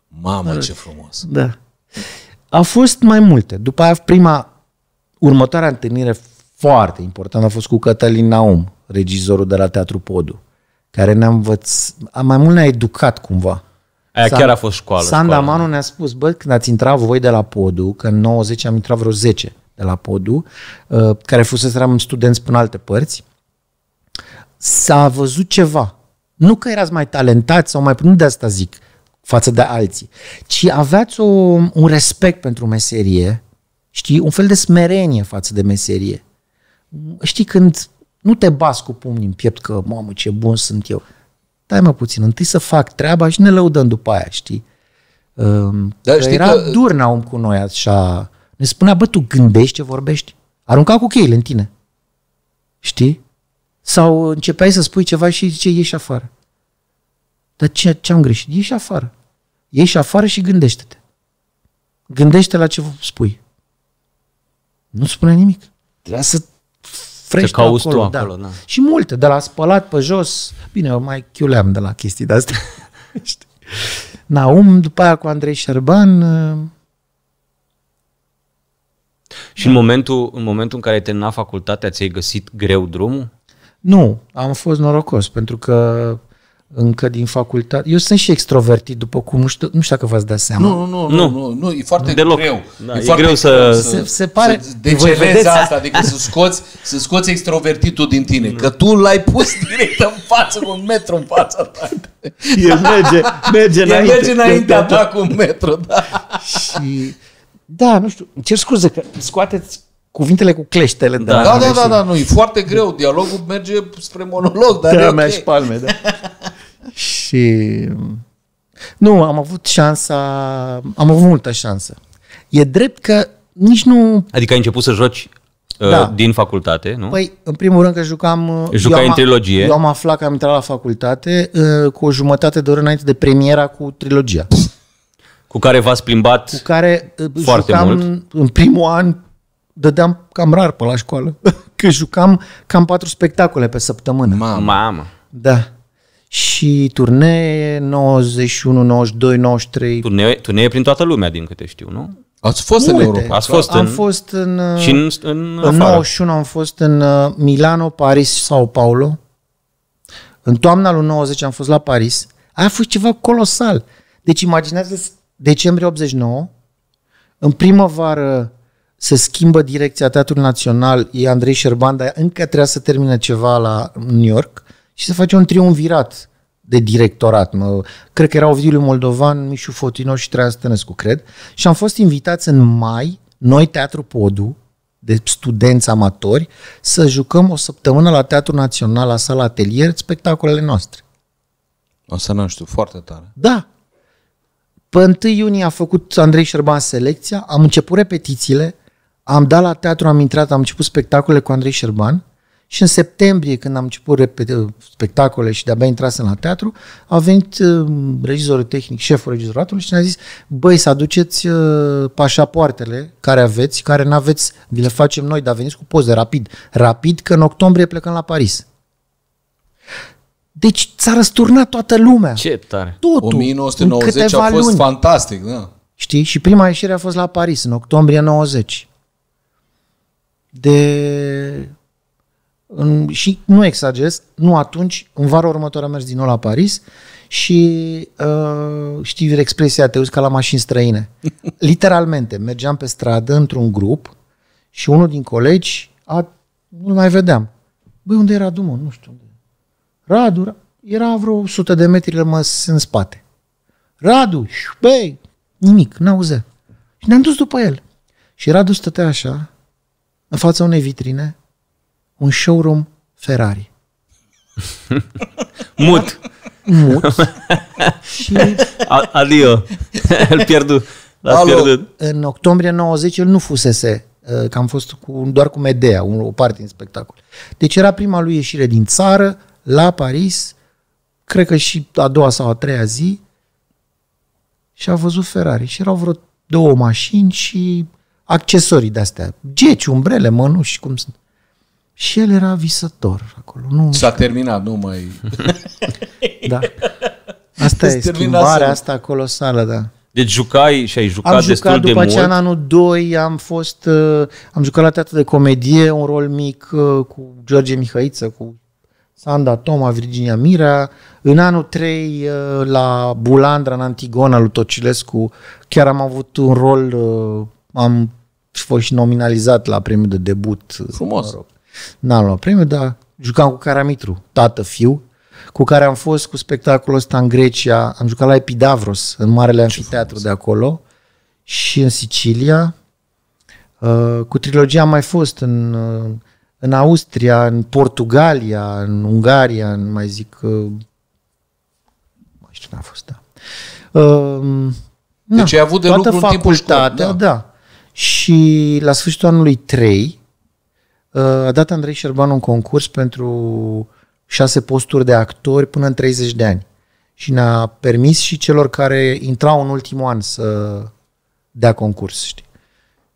Mamă, ce frumos! Da. A fost mai multe. După aia, prima, următoarea întâlnire foarte importantă a fost cu Cătălin Naum, regizorul de la Teatru Podu, care ne-a învățat, mai mult ne-a educat cumva Aia San, chiar a fost școală. Sandamanu ne-a spus, bă, când ați intrat voi de la podu, că în 90 am intrat vreo 10 de la podu, uh, care fuseserăm studenți până alte părți, s-a văzut ceva. Nu că erați mai talentați sau mai... Nu de asta zic față de alții, ci aveați o, un respect pentru meserie, știi, un fel de smerenie față de meserie. Știi, când nu te bați cu pumnii în piept că, mamă, ce bun sunt eu. Dai mă puțin, întâi să fac treaba și ne lăudăm după aia, știi? Ehm, da, că știi era că... dur Naum cu noi așa. Ne spunea, bă, tu gândești ce vorbești? Arunca cu cheile în tine. Știi? Sau începeai să spui ceva și zice, ieși afară. Dar ce, ce am greșit? Ieși afară. Ieși afară și gândește-te. Gândește la ce spui. Nu spune nimic. Trebuie să frești Te acolo, tu acolo, da. da. Și multe, de la spălat pe jos, bine, eu mai chiuleam de la chestii de-astea. Naum, după aia cu Andrei Șerban. Uh, Și da. în, momentul, în momentul în care ai terminat facultatea, ți-ai găsit greu drumul? Nu, am fost norocos, pentru că încă din facultate. Eu sunt și extrovertit, după cum nu știu, nu știu dacă v-ați dat seama. Nu, nu, nu, nu, nu, nu e foarte Deloc. greu. Da, e, e foarte greu să... să se, se pare... Să vezi asta, adică să scoți, să scoți extrovertitul din tine, nu. că tu l-ai pus direct în față, un metru în fața ta. El merge, merge El înainte. merge a ta cu un metru, da. Și... Da, nu știu, cer scuze că scoateți cuvintele cu cleștele. Da, da, da, da, da, da, nu, e foarte greu. Dialogul merge spre monolog, dar da, e okay. palme, da. Și nu, am avut șansa, am avut multă șansă. E drept că nici nu... Adică ai început să joci uh, da. din facultate, nu? Păi, în primul rând că jucam... Jucai am, în trilogie. Eu am aflat că am intrat la facultate uh, cu o jumătate de oră înainte de premiera cu trilogia. Cu care v-ați plimbat cu care, uh, foarte jucam mult. în primul an dădeam cam rar pe la școală. Că jucam cam patru spectacole pe săptămână. Mamă! Mamă! Da și turnee 91, 92, 93. Turnee, turnee prin toată lumea, din câte știu, nu? Ați fost Multe. în Europa. Ați fost am în... fost în... Și în, în, în 91 am fost în uh, Milano, Paris și Sao Paulo. În toamna lui 90 am fost la Paris. Aia a fost ceva colosal. Deci imaginează decembrie 89, în primăvară se schimbă direcția Teatrului Național, e Andrei Șerban, dar încă trebuia să termine ceva la New York și să face un triumvirat de directorat. Mă, cred că era Ovidiu Moldovan, Mișu Fotino și Traian Stănescu, cred. Și am fost invitați în mai, noi Teatru Podu, de studenți amatori, să jucăm o săptămână la Teatru Național, la sala atelier, spectacolele noastre. O să nu știu, foarte tare. Da. Pe 1 iunie a făcut Andrei Șerban selecția, am început repetițiile, am dat la teatru, am intrat, am început spectacole cu Andrei Șerban, și în septembrie, când am început repede uh, spectacole și de-abia intrase la teatru, a venit uh, regizorul tehnic, șeful regizoratului și ne-a zis, băi, să aduceți uh, pașapoartele care aveți, care nu aveți, vi le facem noi, dar veniți cu poze rapid. Rapid, că în octombrie plecăm la Paris. Deci s-a răsturnat toată lumea. Ce tare! Totul, 1990 a fost luni. fantastic, da. Știi? Și prima ieșire a fost la Paris, în octombrie 90. De în, și nu exagerez, nu atunci, în vara următoare am mers din nou la Paris și uh, știi expresia, te uiți ca la mașini străine. Literalmente, mergeam pe stradă într-un grup și unul din colegi, a, nu mai vedeam. Băi, unde era Dumă? Nu știu. Radu, era vreo 100 de metri rămas în spate. Radu, băi, nimic, n auze Și ne-am dus după el. Și Radu stătea așa, în fața unei vitrine, un showroom Ferrari. Mut. Mut. și... adio. El pierdut. L-a pierdut. În octombrie 90 el nu fusese uh, că am fost cu, doar cu Medea, o parte din spectacol. Deci era prima lui ieșire din țară, la Paris, cred că și a doua sau a treia zi, și a văzut Ferrari. Și erau vreo două mașini și accesorii de-astea. Geci, umbrele, mănuși, cum sunt. Și el era visător acolo. Nu S-a terminat, nu mai... da. Asta S-a e schimbarea asta colosală, da. Deci jucai și ai jucat am destul de mult. după Aceea, în anul 2 am fost, uh, am jucat la teatru de comedie un rol mic uh, cu George Mihăiță, cu Sanda Toma, Virginia Mira. În anul 3 uh, la Bulandra, în Antigona lui Tocilescu, chiar am avut un rol, am fost și nominalizat la premiul de debut. Frumos. Mă rog. N-am luat premiu, dar jucam cu Caramitru, tată, fiu, cu care am fost cu spectacolul ăsta în Grecia, am jucat la Epidavros, în Marele Anfiteatru de acolo și în Sicilia. Uh, cu trilogia am mai fost în, uh, în Austria, în Portugalia, în Ungaria, în mai zic... Nu uh, știu, n-a fost, da. Um, deci na, ai avut de toată lucru facultatea, în timpul școli, da. da. Și la sfârșitul anului 3 Uh, a dat Andrei Șerban un concurs pentru șase posturi de actori până în 30 de ani și ne-a permis și celor care intrau în ultimul an să dea concurs, știi.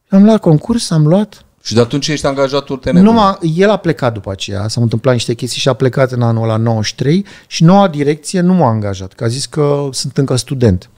Am luat concurs, am luat... Și de atunci ești angajatul TNB? Nu, el a plecat după aceea, s-au întâmplat niște chestii și a plecat în anul la 93 și noua direcție nu m-a angajat, că a zis că sunt încă student.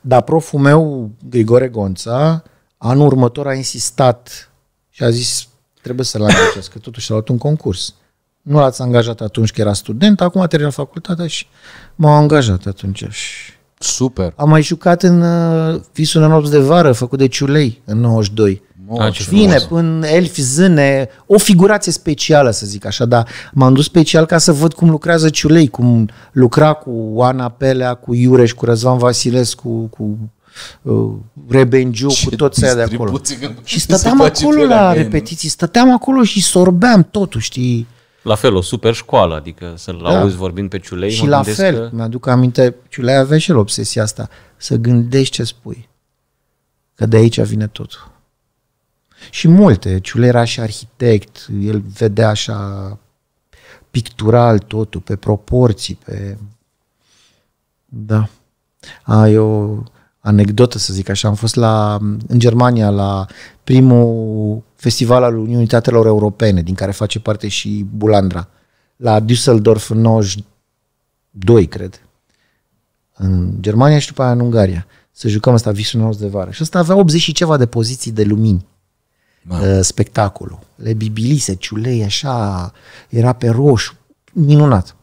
Dar proful meu, Grigore Gonța, anul următor a insistat și a zis trebuie să-l angajezi, că totuși a luat un concurs. Nu l-ați angajat atunci că era student, acum a terminat facultatea și m-au angajat atunci. Și Super. Am mai jucat în uh, Visul în de vară, făcut de Ciulei, în 92. Oh, ah, Vine, până elfi, zâne, o figurație specială, să zic așa, dar m-am dus special ca să văd cum lucrează Ciulei, cum lucra cu Ana Pelea, cu Iureș, cu Răzvan Vasilescu, cu uh, Rebengiu, Ce cu toți aia de acolo. Și stăteam acolo la repetiții, stăteam acolo și sorbeam totul, știi? La fel, o super școală, adică să-l da. auzi vorbind pe Ciulei. Și la fel, că... mi-aduc aminte, Ciulei avea și el obsesia asta, să gândești ce spui. Că de aici vine totul. Și multe. Ciulei era și arhitect, el vedea așa pictural totul, pe proporții, pe... Da. Ai o anecdotă, să zic așa. Am fost la, în Germania la primul festival al Uniunii Europene, din care face parte și Bulandra, la Düsseldorf în 92, cred, în Germania și după aia în Ungaria. Să jucăm asta visul nostru de vară. Și asta avea 80 și ceva de poziții de lumini. Wow. Uh, spectacolul. Le bibilise, ciulei, așa, era pe roșu. Minunat.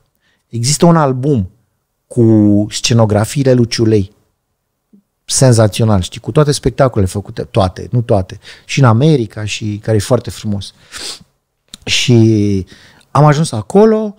Există un album cu scenografiile lui Ciulei senzațional, știi, cu toate spectacolele făcute, toate, nu toate, și în America, și care e foarte frumos. Și am ajuns acolo,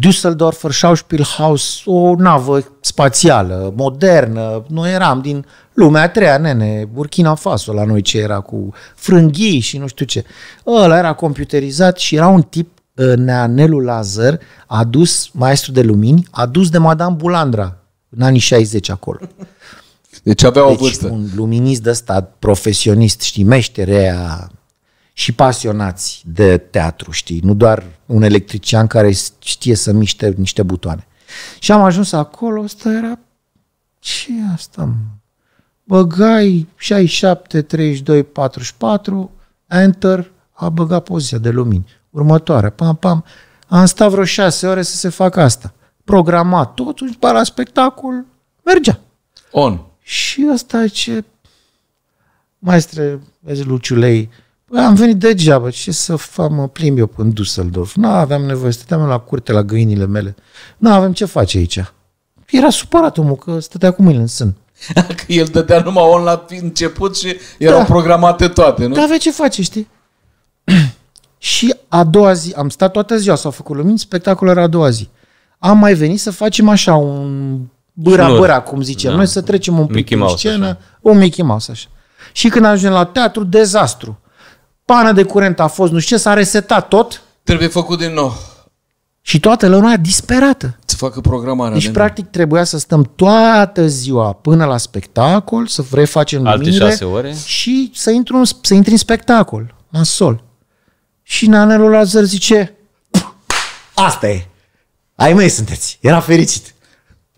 Düsseldorfer Schauspielhaus, o navă spațială, modernă, noi eram din lumea a treia, nene, Burkina Faso la noi ce era cu frânghii și nu știu ce. Ăla era computerizat și era un tip ă, Neanelu Lazar, adus, maestru de lumini, adus de Madame Bulandra în anii 60 acolo. Deci avea deci o vârstă. un luminist de stat, profesionist, știi, meșterea și pasionați de teatru, știi, nu doar un electrician care știe să miște niște butoane. Și am ajuns acolo, ăsta era, ce asta, mă? Băgai 67, 32, 44, enter, a băgat poziția de lumini. Următoarea, pam, pam, am stat vreo șase ore să se facă asta. Programat, totuși, după la spectacol, mergea. On. Și ăsta ce maestre, vezi, Luciulei, am venit degeaba, ce să fac, mă plimb eu până Dusseldorf. Nu aveam nevoie, stăteam la curte la găinile mele. Nu avem ce face aici. Era supărat omul că stătea cu mâinile în sân. Că el dădea numai on la început și erau da. programate toate, nu? Da, avea ce face, știi? și a doua zi, am stat toată ziua, s-au făcut lumini, spectacolul era a doua zi. Am mai venit să facem așa un bâra, Snur. bâra, cum zicem da. noi, să trecem un pic în scenă, așa. un Mickey Mouse așa. Și când ajungem la teatru, dezastru. Pană de curent a fost, nu știu ce, s-a resetat tot. Trebuie făcut din nou. Și toată lumea disperată. Să facă programarea. Deci, de practic, nou. trebuia să stăm toată ziua până la spectacol, să refacem Alte numire șase ore. și să intri, un, să intri în spectacol, în sol. Și nanelul la zice, asta e, ai mei sunteți, era fericit.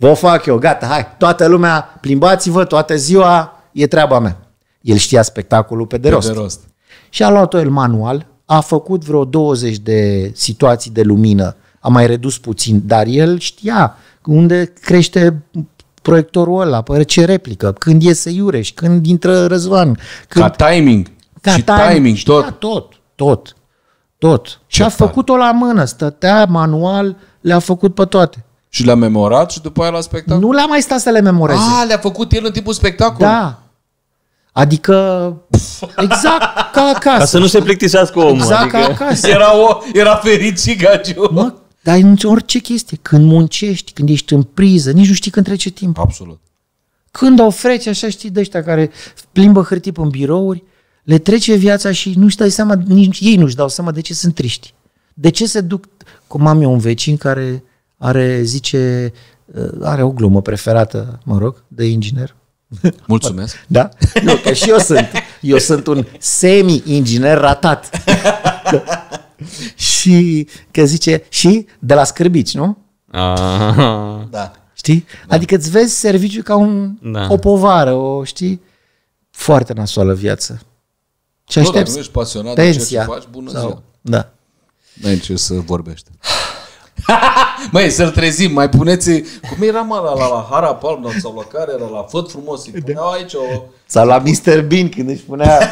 Vă fac eu, gata, hai, toată lumea, plimbați-vă toată ziua, e treaba mea. El știa spectacolul pe de, pe rost. de rost. Și a luat-o el manual, a făcut vreo 20 de situații de lumină, a mai redus puțin, dar el știa unde crește proiectorul ăla, pe păi ce replică, când iese Iureș, când intră Răzvan. Când... Ca timing. Ca și timing, timing tot. tot, tot, tot. Ce și a făcut-o la mână, stătea manual, le-a făcut pe toate. Și le-a memorat și după aia la spectacol? Nu le-a mai stat să le memoreze. Ah, le-a făcut el în timpul spectacolului? Da. Adică, exact ca acasă. Ca să nu se plictisească omul. Exact adică ca acasă. Era, o, era fericit Gagiu. Mă, dar în orice chestie, când muncești, când ești în priză, nici nu știi când trece timp. Absolut. Când freci, așa știi, de ăștia care plimbă hârtii în birouri, le trece viața și nu-și dai seama, nici ei nu-și dau seama de ce sunt triști. De ce se duc, cum am eu un vecin care are, zice, uh, are o glumă preferată, mă rog, de inginer. Mulțumesc. Da? Nu, că și eu sunt. Eu sunt un semi-inginer ratat. și că zice, și de la scârbici, nu? Aha. Da. Știi? Da. Adică îți vezi serviciu ca un, da. o povară, o, știi? Foarte nasoală viață. Și aștepți nu, ești pasionat pensia. de ce faci, bună sau, ziua. Da. N-ai ce să vorbești. Măi, să-l trezim, mai puneți... Cum era, mă, la, la, la Hara Palm sau la care era, la Făt Frumos, îi puneau aici o... Sau la Mr. Bean, când își punea...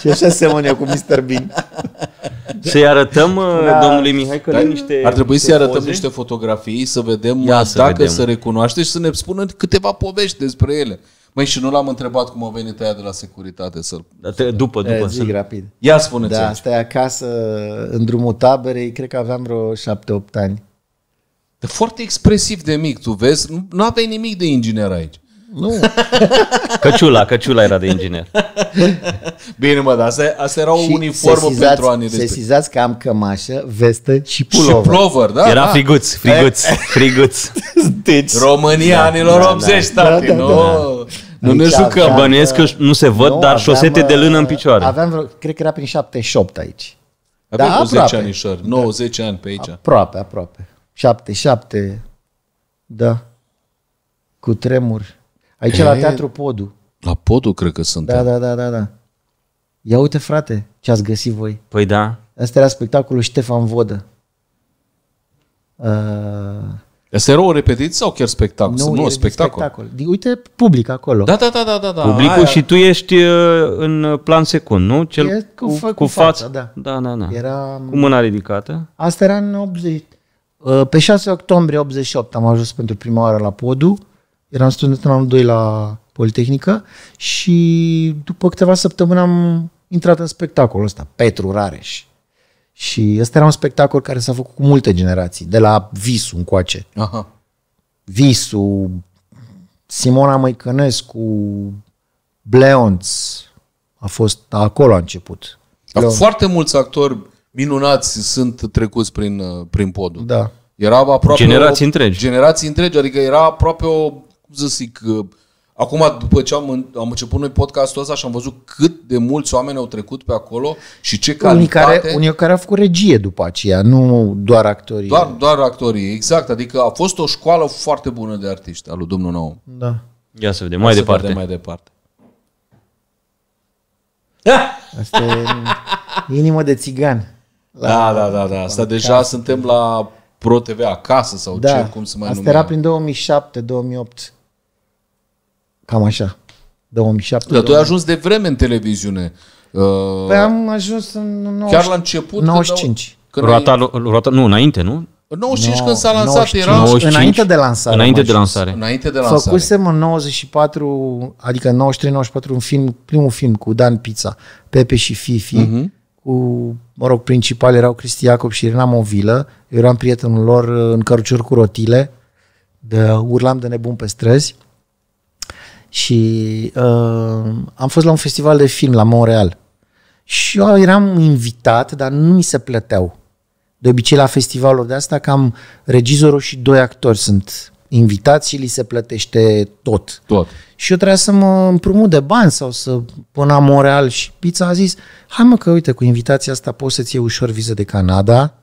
Și așa se eu cu Mr. Bean. Să-i arătăm uh, da. domnului Mihai că da. niște Ar trebui să-i arătăm poze? niște fotografii, să vedem Ia să vedem. se recunoaște și să ne spună câteva povești despre ele. Măi, și nu l-am întrebat cum a venit aia de la securitate să-l... După, după. E, eh, zic să rapid. Ia spuneți Da, aici. stai acasă, în drumul taberei, cred că aveam vreo șapte-opt ani. De foarte expresiv de mic, tu vezi? Nu, aveai nimic de inginer aici. Nu. Căciula, Căciula era de inginer. Bine, mă, dar asta, asta era o și uniformă pentru anii respectivi. Sesizați că am cămașă, vestă și pulover. Și plover, da. Era da. friguț, eh. friguț, friguț. Deci, România da, anilor da, 80, da. da, tati, da, da, nu? Da, da. Nu ne jucăm, bănuiesc că nu se văd, nu, dar aveam, șosete de lână în uh, picioare. Aveam, vreo, cred că era prin 78 aici. Aveam da, 10 aproape. 9 90 da. ani pe aici. Aproape, aproape. 77, da, cu tremur. Aici e, la Teatru Podu. La Podu cred că sunt. Da, da, da, da, da. Ia uite frate ce ați găsit voi. Păi da. Asta era spectacolul Ștefan Vodă. Uh, este era o repetiție sau chiar spectacol? Nu, nu e spectacol. spectacol. Uite, public acolo. Da, da, da, da, da. da, Publicul Aia. și tu ești uh, în plan secund, nu? Cel e cu, cu, cu fața, fața, da. Da, da, da. Era... Cu mâna ridicată. Asta era în 80. Uh, pe 6 octombrie 88 am ajuns pentru prima oară la podul. Eram student în anul 2 la Politehnică și după câteva săptămâni am intrat în spectacolul ăsta, Petru Rareș. Și ăsta era un spectacol care s-a făcut cu multe generații, de la Visu încoace. Aha. Visu, Simona Măicănescu, Bleonț, a fost acolo a început. Bleonț. foarte mulți actori minunați sunt trecuți prin, uh, prin podul. Da. Era aproape generații o, întregi. Generații întregi, adică era aproape o, cum să zic, uh, Acum, după ce am, am început noi podcastul ăsta și am văzut cât de mulți oameni au trecut pe acolo și ce calitate... Unii care, unii care au făcut regie după aceea, nu doar actorii. Doar, doar actorii, exact. Adică a fost o școală foarte bună de artiști, al lui domnul Nou. Da. Ia să vedem, mai Ia departe. Vedem mai departe. Asta e inimă de țigan. La, da, da, da, da. Asta deja acasă. suntem la Pro TV acasă sau da, ce, cum se mai Asta numea. era prin 2007-2008. Cam așa. 2007. Dar tu ai ajuns de vreme în televiziune. Păi am ajuns în 90, Chiar la început? 95. Când roata, ai... roata, nu, înainte, nu? 95 no, când s-a lansat 95, era... 95, înainte de lansare. Înainte de lansare. Înainte de lansare. Făcusem în 94, adică 93-94, un film, primul film cu Dan Pizza, Pepe și Fifi, uh-huh. cu, mă rog, principal erau Cristi Iacob și Irina Movilă, eu eram prietenul lor în cărucior cu rotile, de, urlam de nebun pe străzi și uh, am fost la un festival de film la Montreal și eu eram invitat, dar nu mi se plăteau. De obicei la festivalul de asta cam regizorul și doi actori sunt invitați și li se plătește tot. tot. Și eu trebuia să mă împrumut de bani sau să pun la Montreal și pizza a zis hai mă că uite cu invitația asta poți să-ți iei ușor viză de Canada.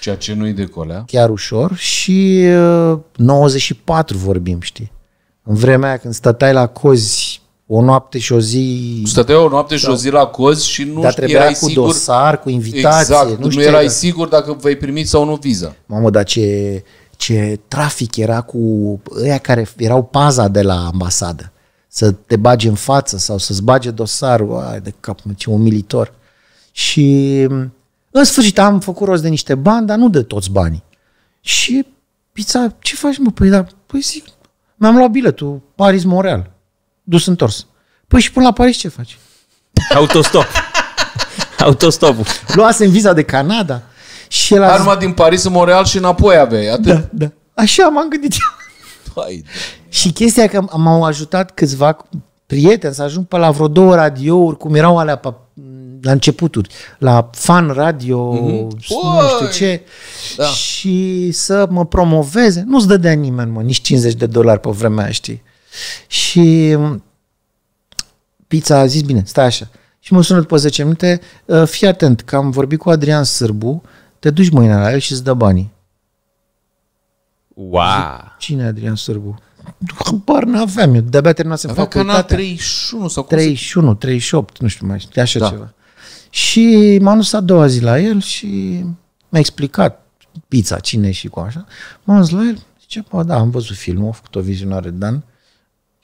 Ceea ce nu-i decolea. Chiar ușor și uh, 94 vorbim, știi. În vremea aia când stăteai la cozi o noapte și o zi... Stăteai o noapte și da. o zi la cozi și nu Dar trebuia erai cu sigur... dosar, cu invitație. Exact, nu, nu erai dacă... sigur dacă vei primi sau nu viza. Mamă, dar ce, ce trafic era cu ăia care erau paza de la ambasadă. Să te bagi în față sau să-ți bage dosarul. Ai de cap, ce umilitor. Și în sfârșit am făcut rost de niște bani, dar nu de toți banii. Și pizza, ce faci mă? Păi, da, păi zic, mi-am luat biletul Paris-Montreal. Dus întors. Păi și până la Paris ce faci? Autostop. Autostopul. Luasem viza de Canada. Și el a Arma zis... din Paris în Montreal și înapoi aveai, atât. Da, da. Așa m-am gândit. Hai, da. și chestia că m-au ajutat câțiva prieteni să ajung pe la vreo două radiouri, cum erau alea pe la începuturi, la fan radio, mm-hmm. nu știu ce, da. și să mă promoveze. Nu-ți dădea nimeni, mă, nici 50 de dolari pe vremea aia, știi? Și mm, pizza a zis, bine, stai așa. Și mă sună după 10 minute, ă, fii atent, că am vorbit cu Adrian Sârbu, te duci mâine la el și îți dă banii. Wow! Zic, Cine e Adrian Sârbu? Habar n-aveam eu, de-abia terminasem facultatea. Avea 31 sau cum 31, 38, nu știu mai, așa da. ceva. Și m-am dus a doua zi la el și mi-a explicat pizza, cine și cu așa. M-am dus la el, zice, bă, da, am văzut filmul, a făcut o vizionare, Dan.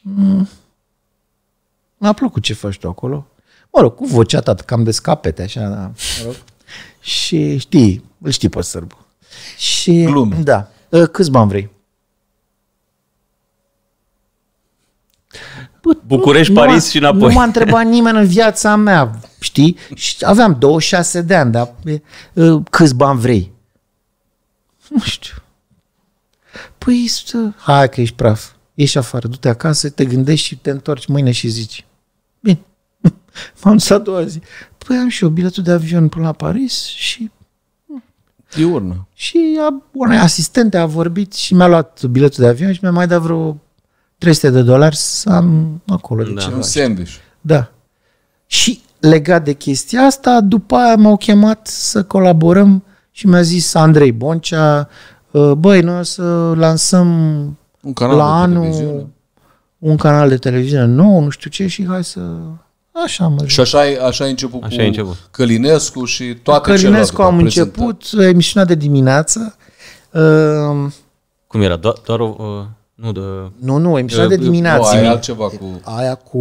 Mm. Mi-a plăcut ce faci tu acolo. Mă rog, cu vocea ta, cam de scapete, așa, da. Mă rog. și știi, îl știi pe sârbu. Și, Glume. Da. Ă, câți bani vrei? București, nu, Paris nu și înapoi. Nu m-a întrebat nimeni în viața mea știi? Și aveam 26 de ani, dar câți bani vrei? Nu știu. Păi, stă, hai că ești praf. Ești afară, du-te acasă, te gândești și te întorci mâine și zici. Bine. M-am dus a doua zi. Păi am și eu biletul de avion până la Paris și... Diurnă. Și a, unei asistente a vorbit și mi-a luat biletul de avion și mi-a mai dat vreo 300 de dolari să am acolo. De da. Ceva, un sandwich. Da. Și legat de chestia asta, după aia m-au chemat să colaborăm și mi-a zis Andrei Boncea, ă, băi, noi o să lansăm un canal la de anul televiziune. un canal de televiziune nou, nu știu ce, și hai să... Așa am Și așa, ai, așa ai început așa cu început. Călinescu și toate Călinescu am început emisiunea de dimineață. Ă, Cum era? Do- doar o... Ă, nu, de... nu, nu, emisiunea de, de dimineață. Nu, aia altceva cu... Aia cu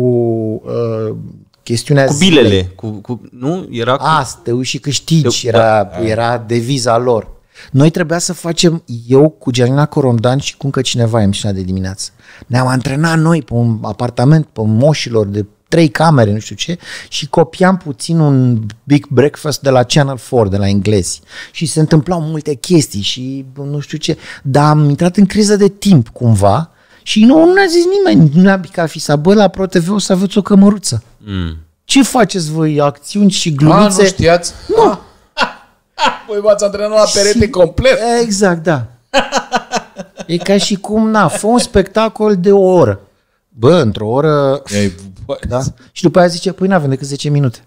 uh, chestiunea cu bilele, zilei. cu, cu, nu? Era cu... A, te și câștigi, eu, era, da. era deviza lor. Noi trebuia să facem eu cu Gianina Corondan și cu încă cineva emisiunea de dimineață. Ne-am antrenat noi pe un apartament, pe moșilor de trei camere, nu știu ce, și copiam puțin un Big Breakfast de la Channel 4, de la englezi. Și se întâmplau multe chestii și nu știu ce. Dar am intrat în criză de timp cumva și nu, nu a zis nimeni, nu a picat fisa, bă, la ProTV o să aveți o cămăruță. Mm. Ce faceți voi? Acțiuni și glumițe? A, nu știați? Nu. Ah. Voi v-ați antrenat la perete și... complet. Exact, da. E ca și cum, na, fă un spectacol de o oră. Bă, într-o oră... Ei, da? Și după aia zice, păi n-avem decât 10 minute.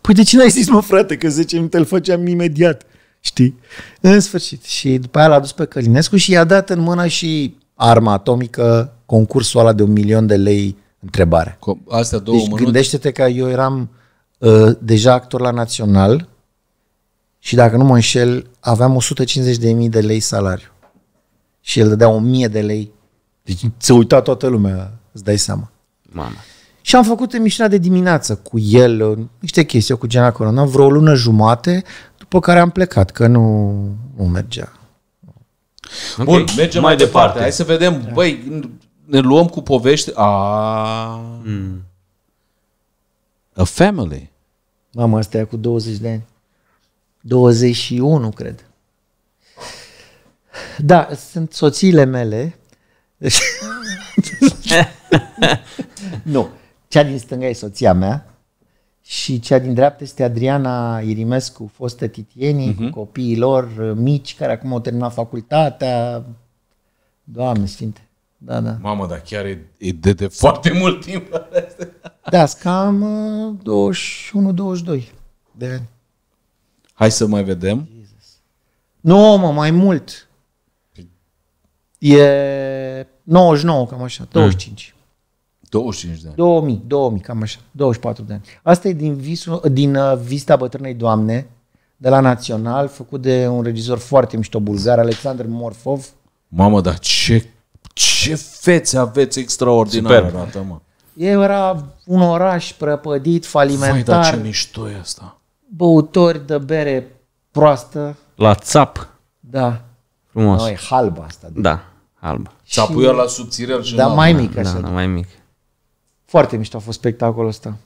Păi de ce n-ai zis, mă, frate, că 10 minute îl făceam imediat? Știi? În sfârșit. Și după aia l-a dus pe Călinescu și i-a dat în mână și arma atomică, concursul ăla de un milion de lei întrebare. Astea două deci gândește-te că eu eram uh, deja actor la Național și dacă nu mă înșel, aveam 150.000 de lei salariu. Și el dădea 1000 de lei. Deci se uita toată lumea, îți dai seama. Mama. Și am făcut emisiunea de dimineață cu el, niște chestii cu Gena Corona, vreo o lună jumate, după care am plecat, că nu, nu mergea. Okay, Bun, mergem mai, mai departe. departe. Hai să vedem, da. băi, ne luăm cu povești. A... Mm. A family. mama asta e cu 20 de ani. 21, cred. Da, sunt soțiile mele. nu. Cea din stânga e soția mea și cea din dreapta este Adriana Irimescu, fostă titienii, uh-huh. cu copiii lor mici, care acum au terminat facultatea. Doamne Sfinte! da, da. Mamă, dar chiar e, e de, de foarte mult timp. da, cam uh, 21-22 de ani. Hai să mai vedem. Jesus. Nu, mă, mai mult. Păi- e 99, cam așa, 25. Mm. 25 de ani. 2000, 2000, cam așa, 24 de ani. Asta e din, visul, din uh, Vista Bătrânei Doamne, de la Național, făcut de un regizor foarte mișto bulgar, Alexander Morfov. Mamă, dar ce ce fețe aveți extraordinare. Arată, mă. Era un oraș prăpădit, falimentar. Vai, dar ce mișto e asta. Băutori de bere proastă. La țap. Da. Frumos. Noi, e halba asta. da, halba. Țapul și... la subțire, da, mai mic așa. Da, da, mai mic. Foarte mișto a fost spectacolul ăsta.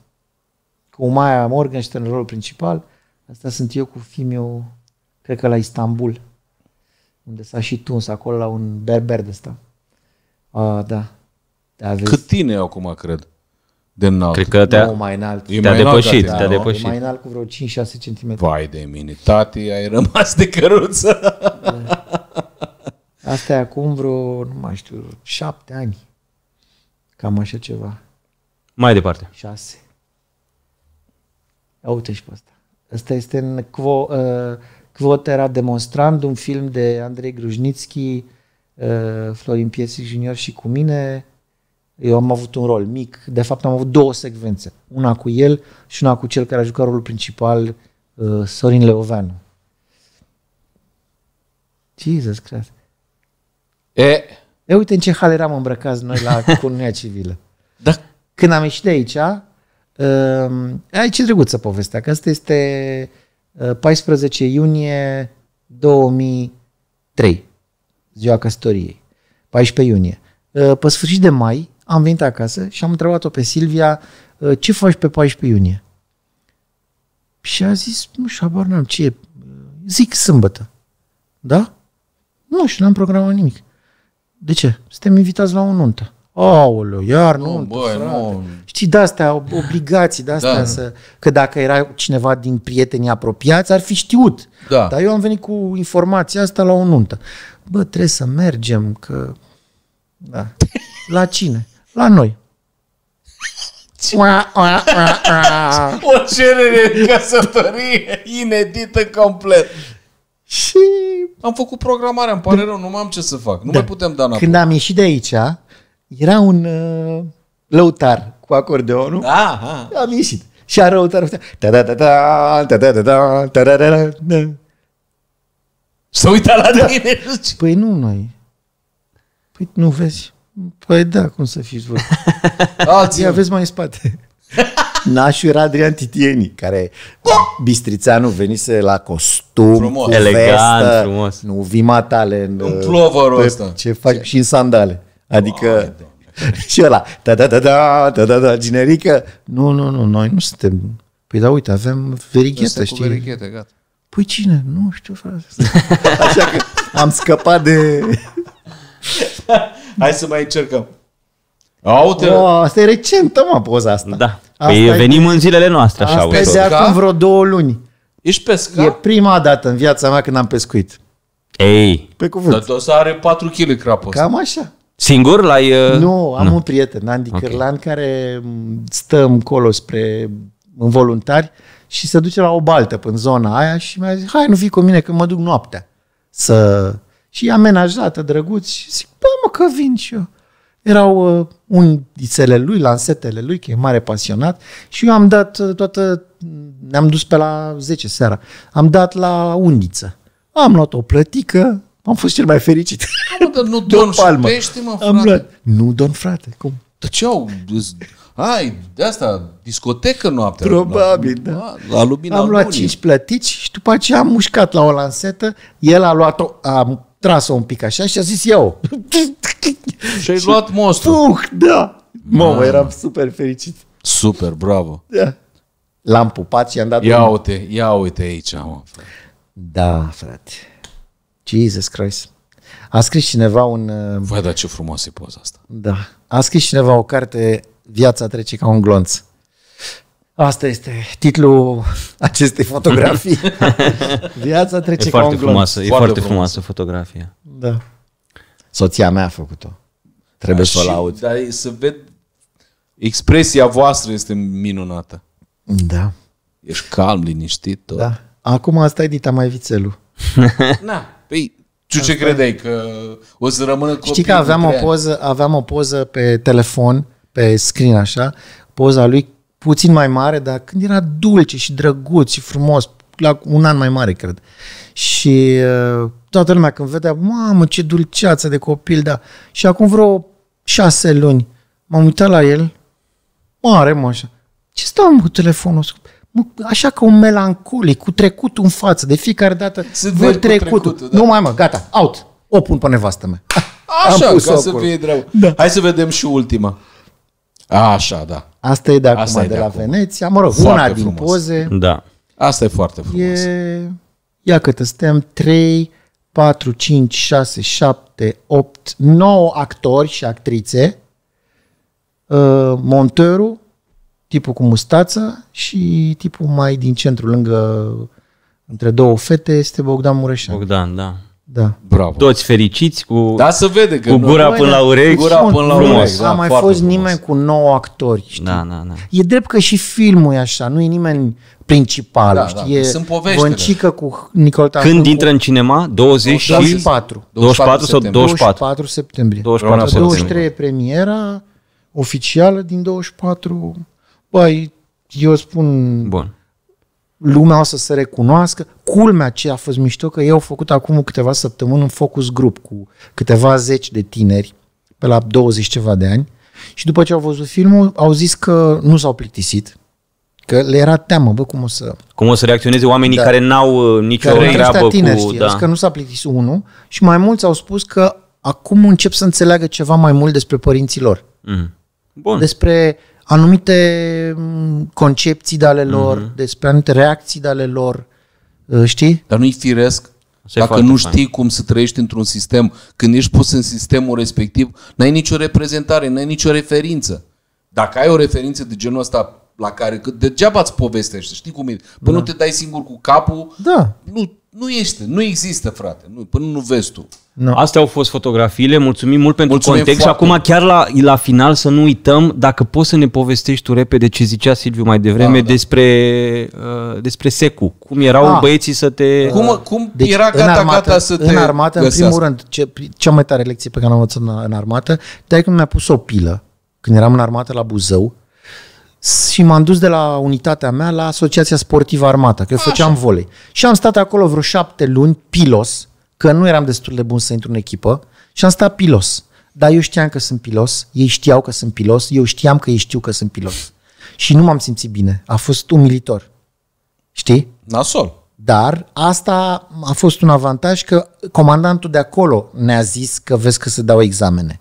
Cu Maia Morgenstern în rolul principal. Asta sunt eu cu Fimiu, cred că la Istanbul. Unde s-a și tuns acolo la un berber de stat. A, da. Aveți... Da, Cât tine acum, cred, de înalt. Cred că te-a, nu, mai înalt. te-a mai depășit. Te-a, te-a depășit. mai înalt cu vreo 5-6 cm. Vai de mine, tati, ai rămas de căruță. Da. Asta e acum vreo, nu mai știu, 7 ani. Cam așa ceva. Mai departe. 6. Ia uite și pe asta. Asta este în Quo, uh, Quotera Demonstrand, un film de Andrei Grujnitski, uh, Uh, Florin Piersic Junior și cu mine. Eu am avut un rol mic, de fapt am avut două secvențe, una cu el și una cu cel care a jucat rolul principal, uh, Sorin Leoveanu. Jesus Christ. E... E uite în ce hal eram îmbrăcați noi la Cununia Civilă. Da. Când am ieșit de aici, um, aici e drăguță povestea, că asta este 14 uh, iunie 2003 ziua căsătoriei, 14 iunie. Uh, pe sfârșit de mai am venit acasă și am întrebat-o pe Silvia uh, ce faci pe 14 iunie? Și a zis, nu știu, abar n-am ce e. Zic sâmbătă. Da? Nu știu, n-am programat nimic. De ce? Suntem invitați la o nuntă. Aoleu, iar nu, nuntă, băi, nu. Știi, de-astea, da. obligații, de-astea da. să... Că dacă era cineva din prietenii apropiați, ar fi știut. Da. Dar eu am venit cu informația asta la o nuntă bă, trebuie să mergem, că... Da. La cine? La noi. o cerere de căsătorie inedită complet. Și... Am făcut programarea, îmi pare da. rău, nu mai am ce să fac. Nu da. mai putem da înapoi. Când am ieșit de aici, era un uh, lăutar cu acordeonul. Aha. Da, am ieșit. Și a răutat. Da, da, da, da, da, da, da, da, da, da, da, da, să uita la da. tine și Păi nu, noi. Păi nu vezi? Păi da, cum să fiți voi. Alții aveți mai în spate. Nașul era Adrian Titieni, care Bistrițeanu venise la costum, frumos. Cu elegant, vestă, frumos. Nu, tale. În, în ploverul ăsta. Ce faci? Și în sandale. Adică și ăla, da, da, da, da, da, da, da, generică. Nu, nu, nu, noi nu suntem. Păi da, uite, avem verighetă, știi? Verighetă, gata. Păi cine? Nu știu, frate. Așa că am scăpat de... Hai să mai încercăm. Aute. O, asta e recentă, mă, poza asta. Da. Asta păi e... venim în zilele noastre, așa. Asta e de acum vreo două luni. Ești pescar? E prima dată în viața mea când am pescuit. Ei. Pe cuvânt. Dar să are 4 kg ăsta. Cam așa. Singur l-ai... Uh... Nu, am nu. un prieten, Andy okay. Cârlan, care stăm colo spre în voluntari și se duce la o baltă în zona aia și mi-a zis, hai, nu fii cu mine că mă duc noaptea. Să... Și e amenajată, drăguț, și zic, bă, mă, că vin și eu. Erau uh, undițele lui, lansetele lui, că e mare pasionat, și eu am dat uh, toată, ne-am dus pe la 10 seara, am dat la undiță. Am luat o plătică, am fost cel mai fericit. Nu, nu don don și pește, mă, frate. Am luat. Nu don, frate, cum? Dar ce au? Ai, de asta, discotecă noaptea. Probabil, la, da. La, da. la lumina Am luat cinci plătici și după aceea am mușcat la o lansetă, el a luat-o, a tras-o un pic așa și a zis eu. Și ai luat monstru. Puh, da. Mă da. eram super fericit. Super, bravo. Da. L-am pupat și i-am dat Ia uite, ia uite aici, mă. Frate. Da, frate. Jesus Christ. A scris cineva un... Vă da, ce frumoasă e poza asta. Da. A scris cineva o carte Viața trece ca un glonț. Asta este titlul acestei fotografii. Viața trece e ca un glonț. Frumoasă, e foarte, frumoasă, frumoasă fotografia. Da. Soția mea a făcut-o. Trebuie da, să o laud. Dar să ved... Expresia voastră este minunată. Da. Ești calm, liniștit, tot. Da. Acum asta e Dita mai vițelul. Na, păi tu ce credeai? Că o să rămână copii Știi că aveam o, poză, aveam o poză pe telefon pe screen așa, poza lui puțin mai mare, dar când era dulce și drăguț și frumos, la un an mai mare, cred. Și uh, toată lumea când vedea, mamă, ce dulceață de copil, da. Și acum vreo șase luni m-am uitat la el, mare, mă, așa. Ce stau cu telefonul? Mă, așa că un melancolic, cu trecutul în față, de fiecare dată Sunt văd trecutul. trecutul da. Nu mai mă, gata, out. O pun pe nevastă mea. Așa, ca să fie drău. Da. Hai să vedem și ultima. Așa, da. Asta e de acum, Asta e de, de la acum. Veneția. Mă rog, foarte una frumos. din poze. Da. Asta e foarte frumos. E... Ia cât suntem, 3, 4, 5, 6, 7, 8, 9 actori și actrițe, uh, ă, monterul, tipul cu mustață și tipul mai din centru, lângă, între două fete, este Bogdan Mureșan. Bogdan, da. Da. Bravo. Toți fericiți cu, da, să vede că cu gura nu, până la da. urechi. Gura până la urechi. Da, a mai fost frumos. nimeni cu nouă actori. Știi? Da, da, da. E drept că și filmul e așa, nu e nimeni principal. Da, da știi? Da. E Sunt poveștile. Băncică cu Nicol Când cu... intră în cinema? 20 24. 24 sau 24? 24 septembrie. 24 septembrie. 23 e premiera oficială din 24. Băi, eu spun... Bun lumea o să se recunoască. Culmea ce a fost mișto că eu au făcut acum câteva săptămâni un focus grup cu câteva zeci de tineri pe la 20 ceva de ani și după ce au văzut filmul au zis că nu s-au plictisit, că le era teamă, bă, cum o să... Cum o să reacționeze oamenii da. care n-au uh, nicio care treabă tineri, cu... da. că nu s-a plictisit unul și mai mulți au spus că acum încep să înțeleagă ceva mai mult despre părinții lor. Mm. Bun. Despre anumite mm, concepții de ale lor, mm-hmm. despre anumite reacții de ale lor, uh, știi? Dar nu-i firesc Așa Dacă nu știi fain. cum să trăiești într-un sistem, când ești pus în sistemul respectiv, n-ai nicio reprezentare, n-ai nicio referință. Dacă ai o referință de genul ăsta la care, degeaba îți povestești, știi cum e, până da. nu te dai singur cu capul, da. nu nu este, nu există, frate, nu, până nu vezi tu. No. Astea au fost fotografiile, mulțumim mult pentru mulțumim context foarte. și acum chiar la, la final să nu uităm, dacă poți să ne povestești tu repede ce zicea Silviu mai devreme da, da. despre uh, despre secu, cum erau ah. băieții să te... Cum, uh, cum deci, era gata, armată, gata să te În armată, găsească. în primul rând, ce, cea mai tare lecție pe care am învățat în, în armată, te-ai cum mi-a pus o pilă când eram în armată la Buzău, și m-am dus de la unitatea mea la Asociația Sportivă armată, că eu făceam volei. Și am stat acolo vreo șapte luni pilos, că nu eram destul de bun să intru în echipă, și am stat pilos. Dar eu știam că sunt pilos, ei știau că sunt pilos, eu știam că ei știu că sunt pilos. Și nu m-am simțit bine. A fost umilitor. Știi? Nasol. Dar asta a fost un avantaj că comandantul de acolo ne-a zis că vezi că se dau examene.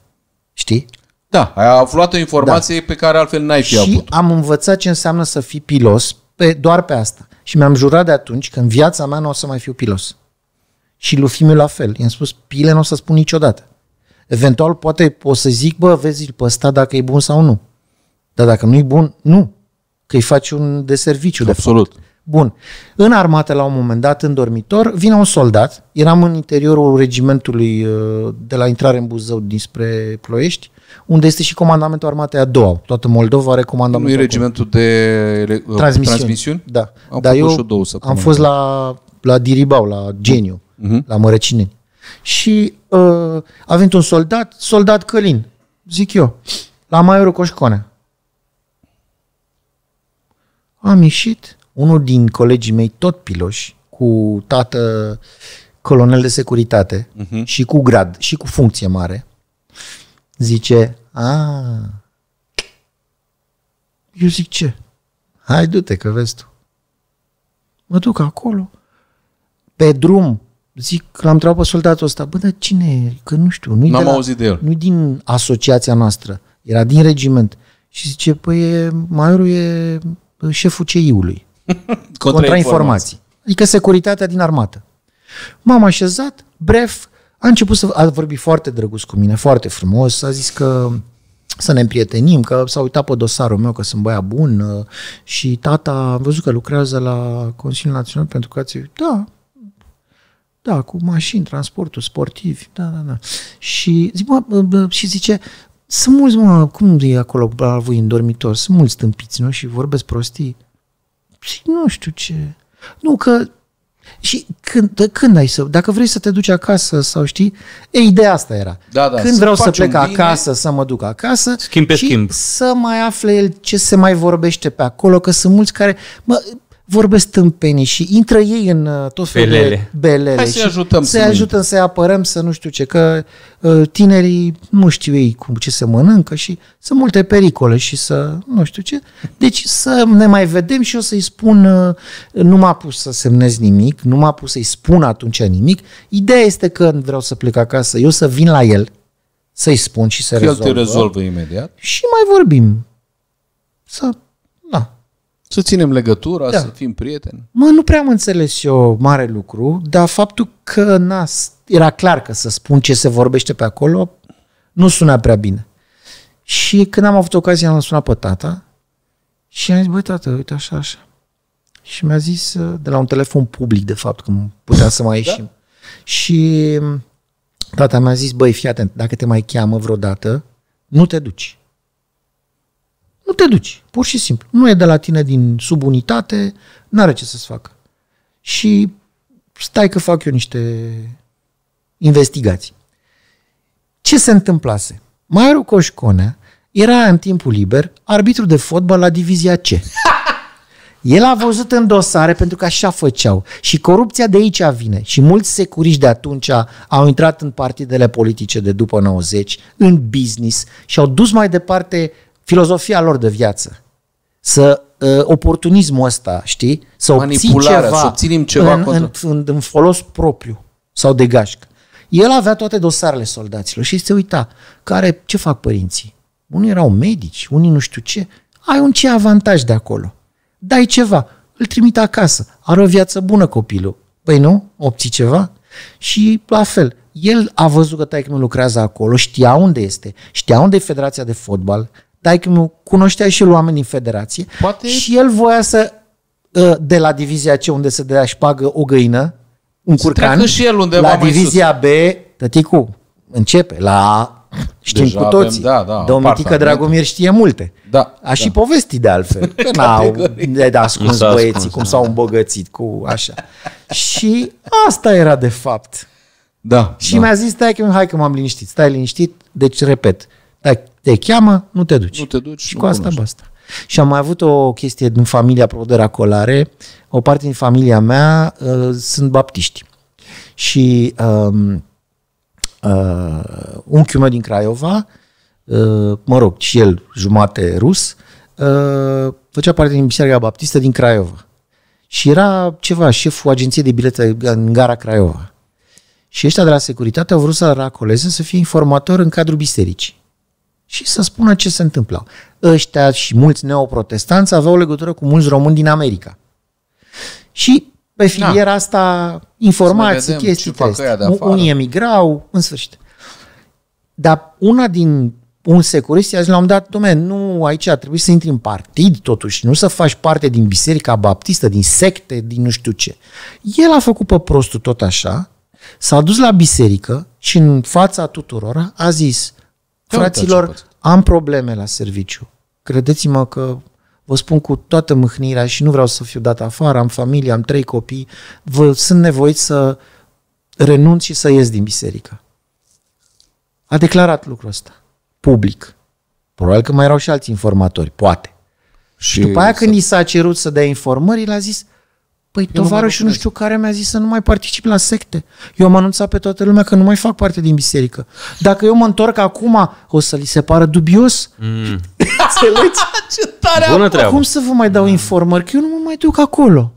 Știi? Da, ai aflat o informație da. pe care altfel n-ai fi avut. Și am învățat ce înseamnă să fii pilos pe, doar pe asta. Și mi-am jurat de atunci că în viața mea nu o să mai fiu pilos. Și lui Fimiu la fel. I-am spus, pile nu o să spun niciodată. Eventual, poate o să zic, bă, vezi-l pe ăsta dacă e bun sau nu. Dar dacă nu e bun, nu. Că îi faci un de serviciu. Absolut. de fapt. Bun. În armată, la un moment dat, în dormitor, vine un soldat. Eram în interiorul regimentului uh, de la intrare în Buzău dinspre Ploiești unde este și comandamentul armatei a doua. Toată Moldova are comandamentul. Nu e regimentul de uh, transmisiuni. transmisiuni? Da. Am Dar eu și două am fost la, la Diribau, la Geniu, uh-huh. la Mărăcine. Și uh, a venit un soldat, soldat Călin, zic eu, la Maiorul Coșcone. Am ieșit, unul din colegii mei, tot piloși, cu tată colonel de securitate uh-huh. și cu grad și cu funcție mare, zice, a, eu zic ce? Hai du-te că vezi tu. Mă duc acolo, pe drum, zic, l-am întrebat pe soldatul ăsta, bă, dar cine e? Că nu știu. Nu-i N-am de la, auzit de el. nu din asociația noastră, era din regiment. Și zice, păi e, maiorul e șeful CI-ului. Contra, Contra informații. Adică securitatea din armată. M-am așezat, bref, a început să a vorbi foarte drăguț cu mine, foarte frumos, a zis că să ne împrietenim, că s-a uitat pe dosarul meu că sunt băiat bun uh, și tata, a văzut că lucrează la Consiliul Național pentru ați... Da, da, cu mașini, transportul, sportiv, da, da, da. Și, zic, mă, și zice, sunt mulți, mă, cum e acolo la voi în dormitor? Sunt mulți tâmpiți, nu? Și vorbesc prostii. Și nu știu ce. Nu, că și când, de când ai să, dacă vrei să te duci acasă sau știi, e ideea asta era. Da, da, când să vreau să plec acasă, să mă duc acasă schimb pe și schimb. să mai afle el ce se mai vorbește pe acolo, că sunt mulți care, mă, vorbesc tâmpenii și intră ei în uh, tot felul belele. de belele. Hai să-i ajutăm. Să-i ajutăm, să-i apărăm, să nu știu ce, că uh, tinerii nu știu ei cum ce se mănâncă și sunt multe pericole și să nu știu ce. Deci să ne mai vedem și eu să-i spun, uh, nu m-a pus să semnez nimic, nu m-a pus să-i spun atunci nimic. Ideea este că vreau să plec acasă, eu să vin la el, să-i spun și să rezolvă. El te rezolvă imediat. Și mai vorbim. Să să ținem legătura, da. să fim prieteni. Mă, nu prea am înțeles eu mare lucru, dar faptul că na, era clar că să spun ce se vorbește pe acolo nu suna prea bine. Și când am avut ocazia, am sunat pe tata și am zis, băi tată, uite așa, așa. Și mi-a zis, uh, de la un telefon public, de fapt, cum putea să mai da. ieșim. Da. Și mm, tata mi-a zis, băi, fii atent, dacă te mai cheamă vreodată, nu te duci. Nu te duci, pur și simplu. Nu e de la tine din subunitate, n-are ce să-ți facă. Și stai că fac eu niște investigații. Ce se întâmplase? Mairu Coșconea era în timpul liber arbitru de fotbal la divizia C. El a văzut în dosare pentru că așa făceau și corupția de aici vine și mulți securiști de atunci au intrat în partidele politice de după 90, în business și au dus mai departe filozofia lor de viață. Să uh, oportunismul ăsta, știi? Să obții ceva, să obținem ceva în, contra... în, în, în folos propriu sau de gașcă. El avea toate dosarele soldaților și se uita care, ce fac părinții? Unii erau medici, unii nu știu ce. Ai un ce avantaj de acolo. Dai ceva, îl trimit acasă. Are o viață bună copilul. Păi nu? Obții ceva? Și la fel, el a văzut că taică lucrează acolo, știa unde este, știa unde e Federația de Fotbal, daică meu cunoștea și el oamenii în federație Poate... și el voia să ă, de la divizia C unde se dea șpagă o găină, un curcan, și el undeva la divizia B, tăticu, începe, la Știm Deja cu toții. Avem, da, da, Domnitica Dragomir știe multe. Da, A da. și povesti de altfel. Că n-au de ascuns băieții, ascuns, cum s-au da. îmbogățit cu așa. și asta era de fapt. Da. Și da. mi-a zis, stai că hai că m-am liniștit, stai liniștit, deci repet, stai, te cheamă, nu te duci. Nu te duci. Și cu asta cunoști. basta. Și am mai avut o chestie din familia Prodera Colare. O parte din familia mea uh, sunt baptiști. Și uh, uh, unchiul meu din Craiova, uh, mă rog, și el jumate rus, uh, făcea parte din Biserica Baptistă din Craiova. Și era ceva, șeful agenției de bilete în gara Craiova. Și ăștia de la securitate au vrut să racoleze să fie informator în cadrul bisericii și să spună ce se întâmplă. Ăștia și mulți neoprotestanți aveau legătură cu mulți români din America. Și pe da. filiera da. asta informații, chestii, unii emigrau, în sfârșit. Dar una din un securist i-a zis la un dat, domne, nu aici ar trebui să intri în partid totuși, nu să faci parte din biserica baptistă, din secte, din nu știu ce. El a făcut pe prostul tot așa, s-a dus la biserică și în fața tuturora a zis, Fraților, am probleme la serviciu. Credeți-mă că vă spun cu toată mâhnirea și nu vreau să fiu dat afară, am familie, am trei copii, vă, sunt nevoit să renunț și să ies din biserică. A declarat lucrul ăsta, public. Probabil că mai erau și alți informatori, poate. Și după aia când i s-a cerut să dea informări, el a zis, Păi tovarășul nu știu care mi-a zis să nu mai particip la secte. Eu am anunțat pe toată lumea că nu mai fac parte din biserică. Dacă eu mă întorc acum, o să li se pară dubios. Mm. Ce tare Bună treabă. Cum să vă mai dau mm. informări? Că eu nu mă mai duc acolo.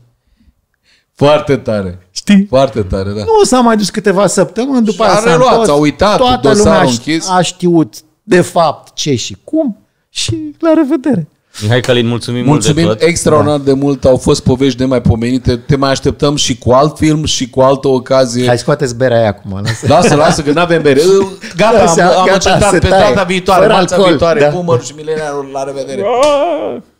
Foarte tare. Știi? Foarte tare, da. Nu s-a mai dus câteva săptămâni, după și s-a reluat, s-a uitat, toată lumea a, a știut de fapt ce și cum și la revedere. Mihai Călin, mulțumim, mulțumim mult de tot. extraordinar da. de mult, au fost povești nemaipomenite, te mai așteptăm și cu alt film și cu altă ocazie. Hai scoateți berea aia acum. Lasă, lasă, lasă că nu avem bere. Gata, am, am gata, pe data viitoare, marța viitoare, da. Boomer și Milenarul, la revedere. Ah!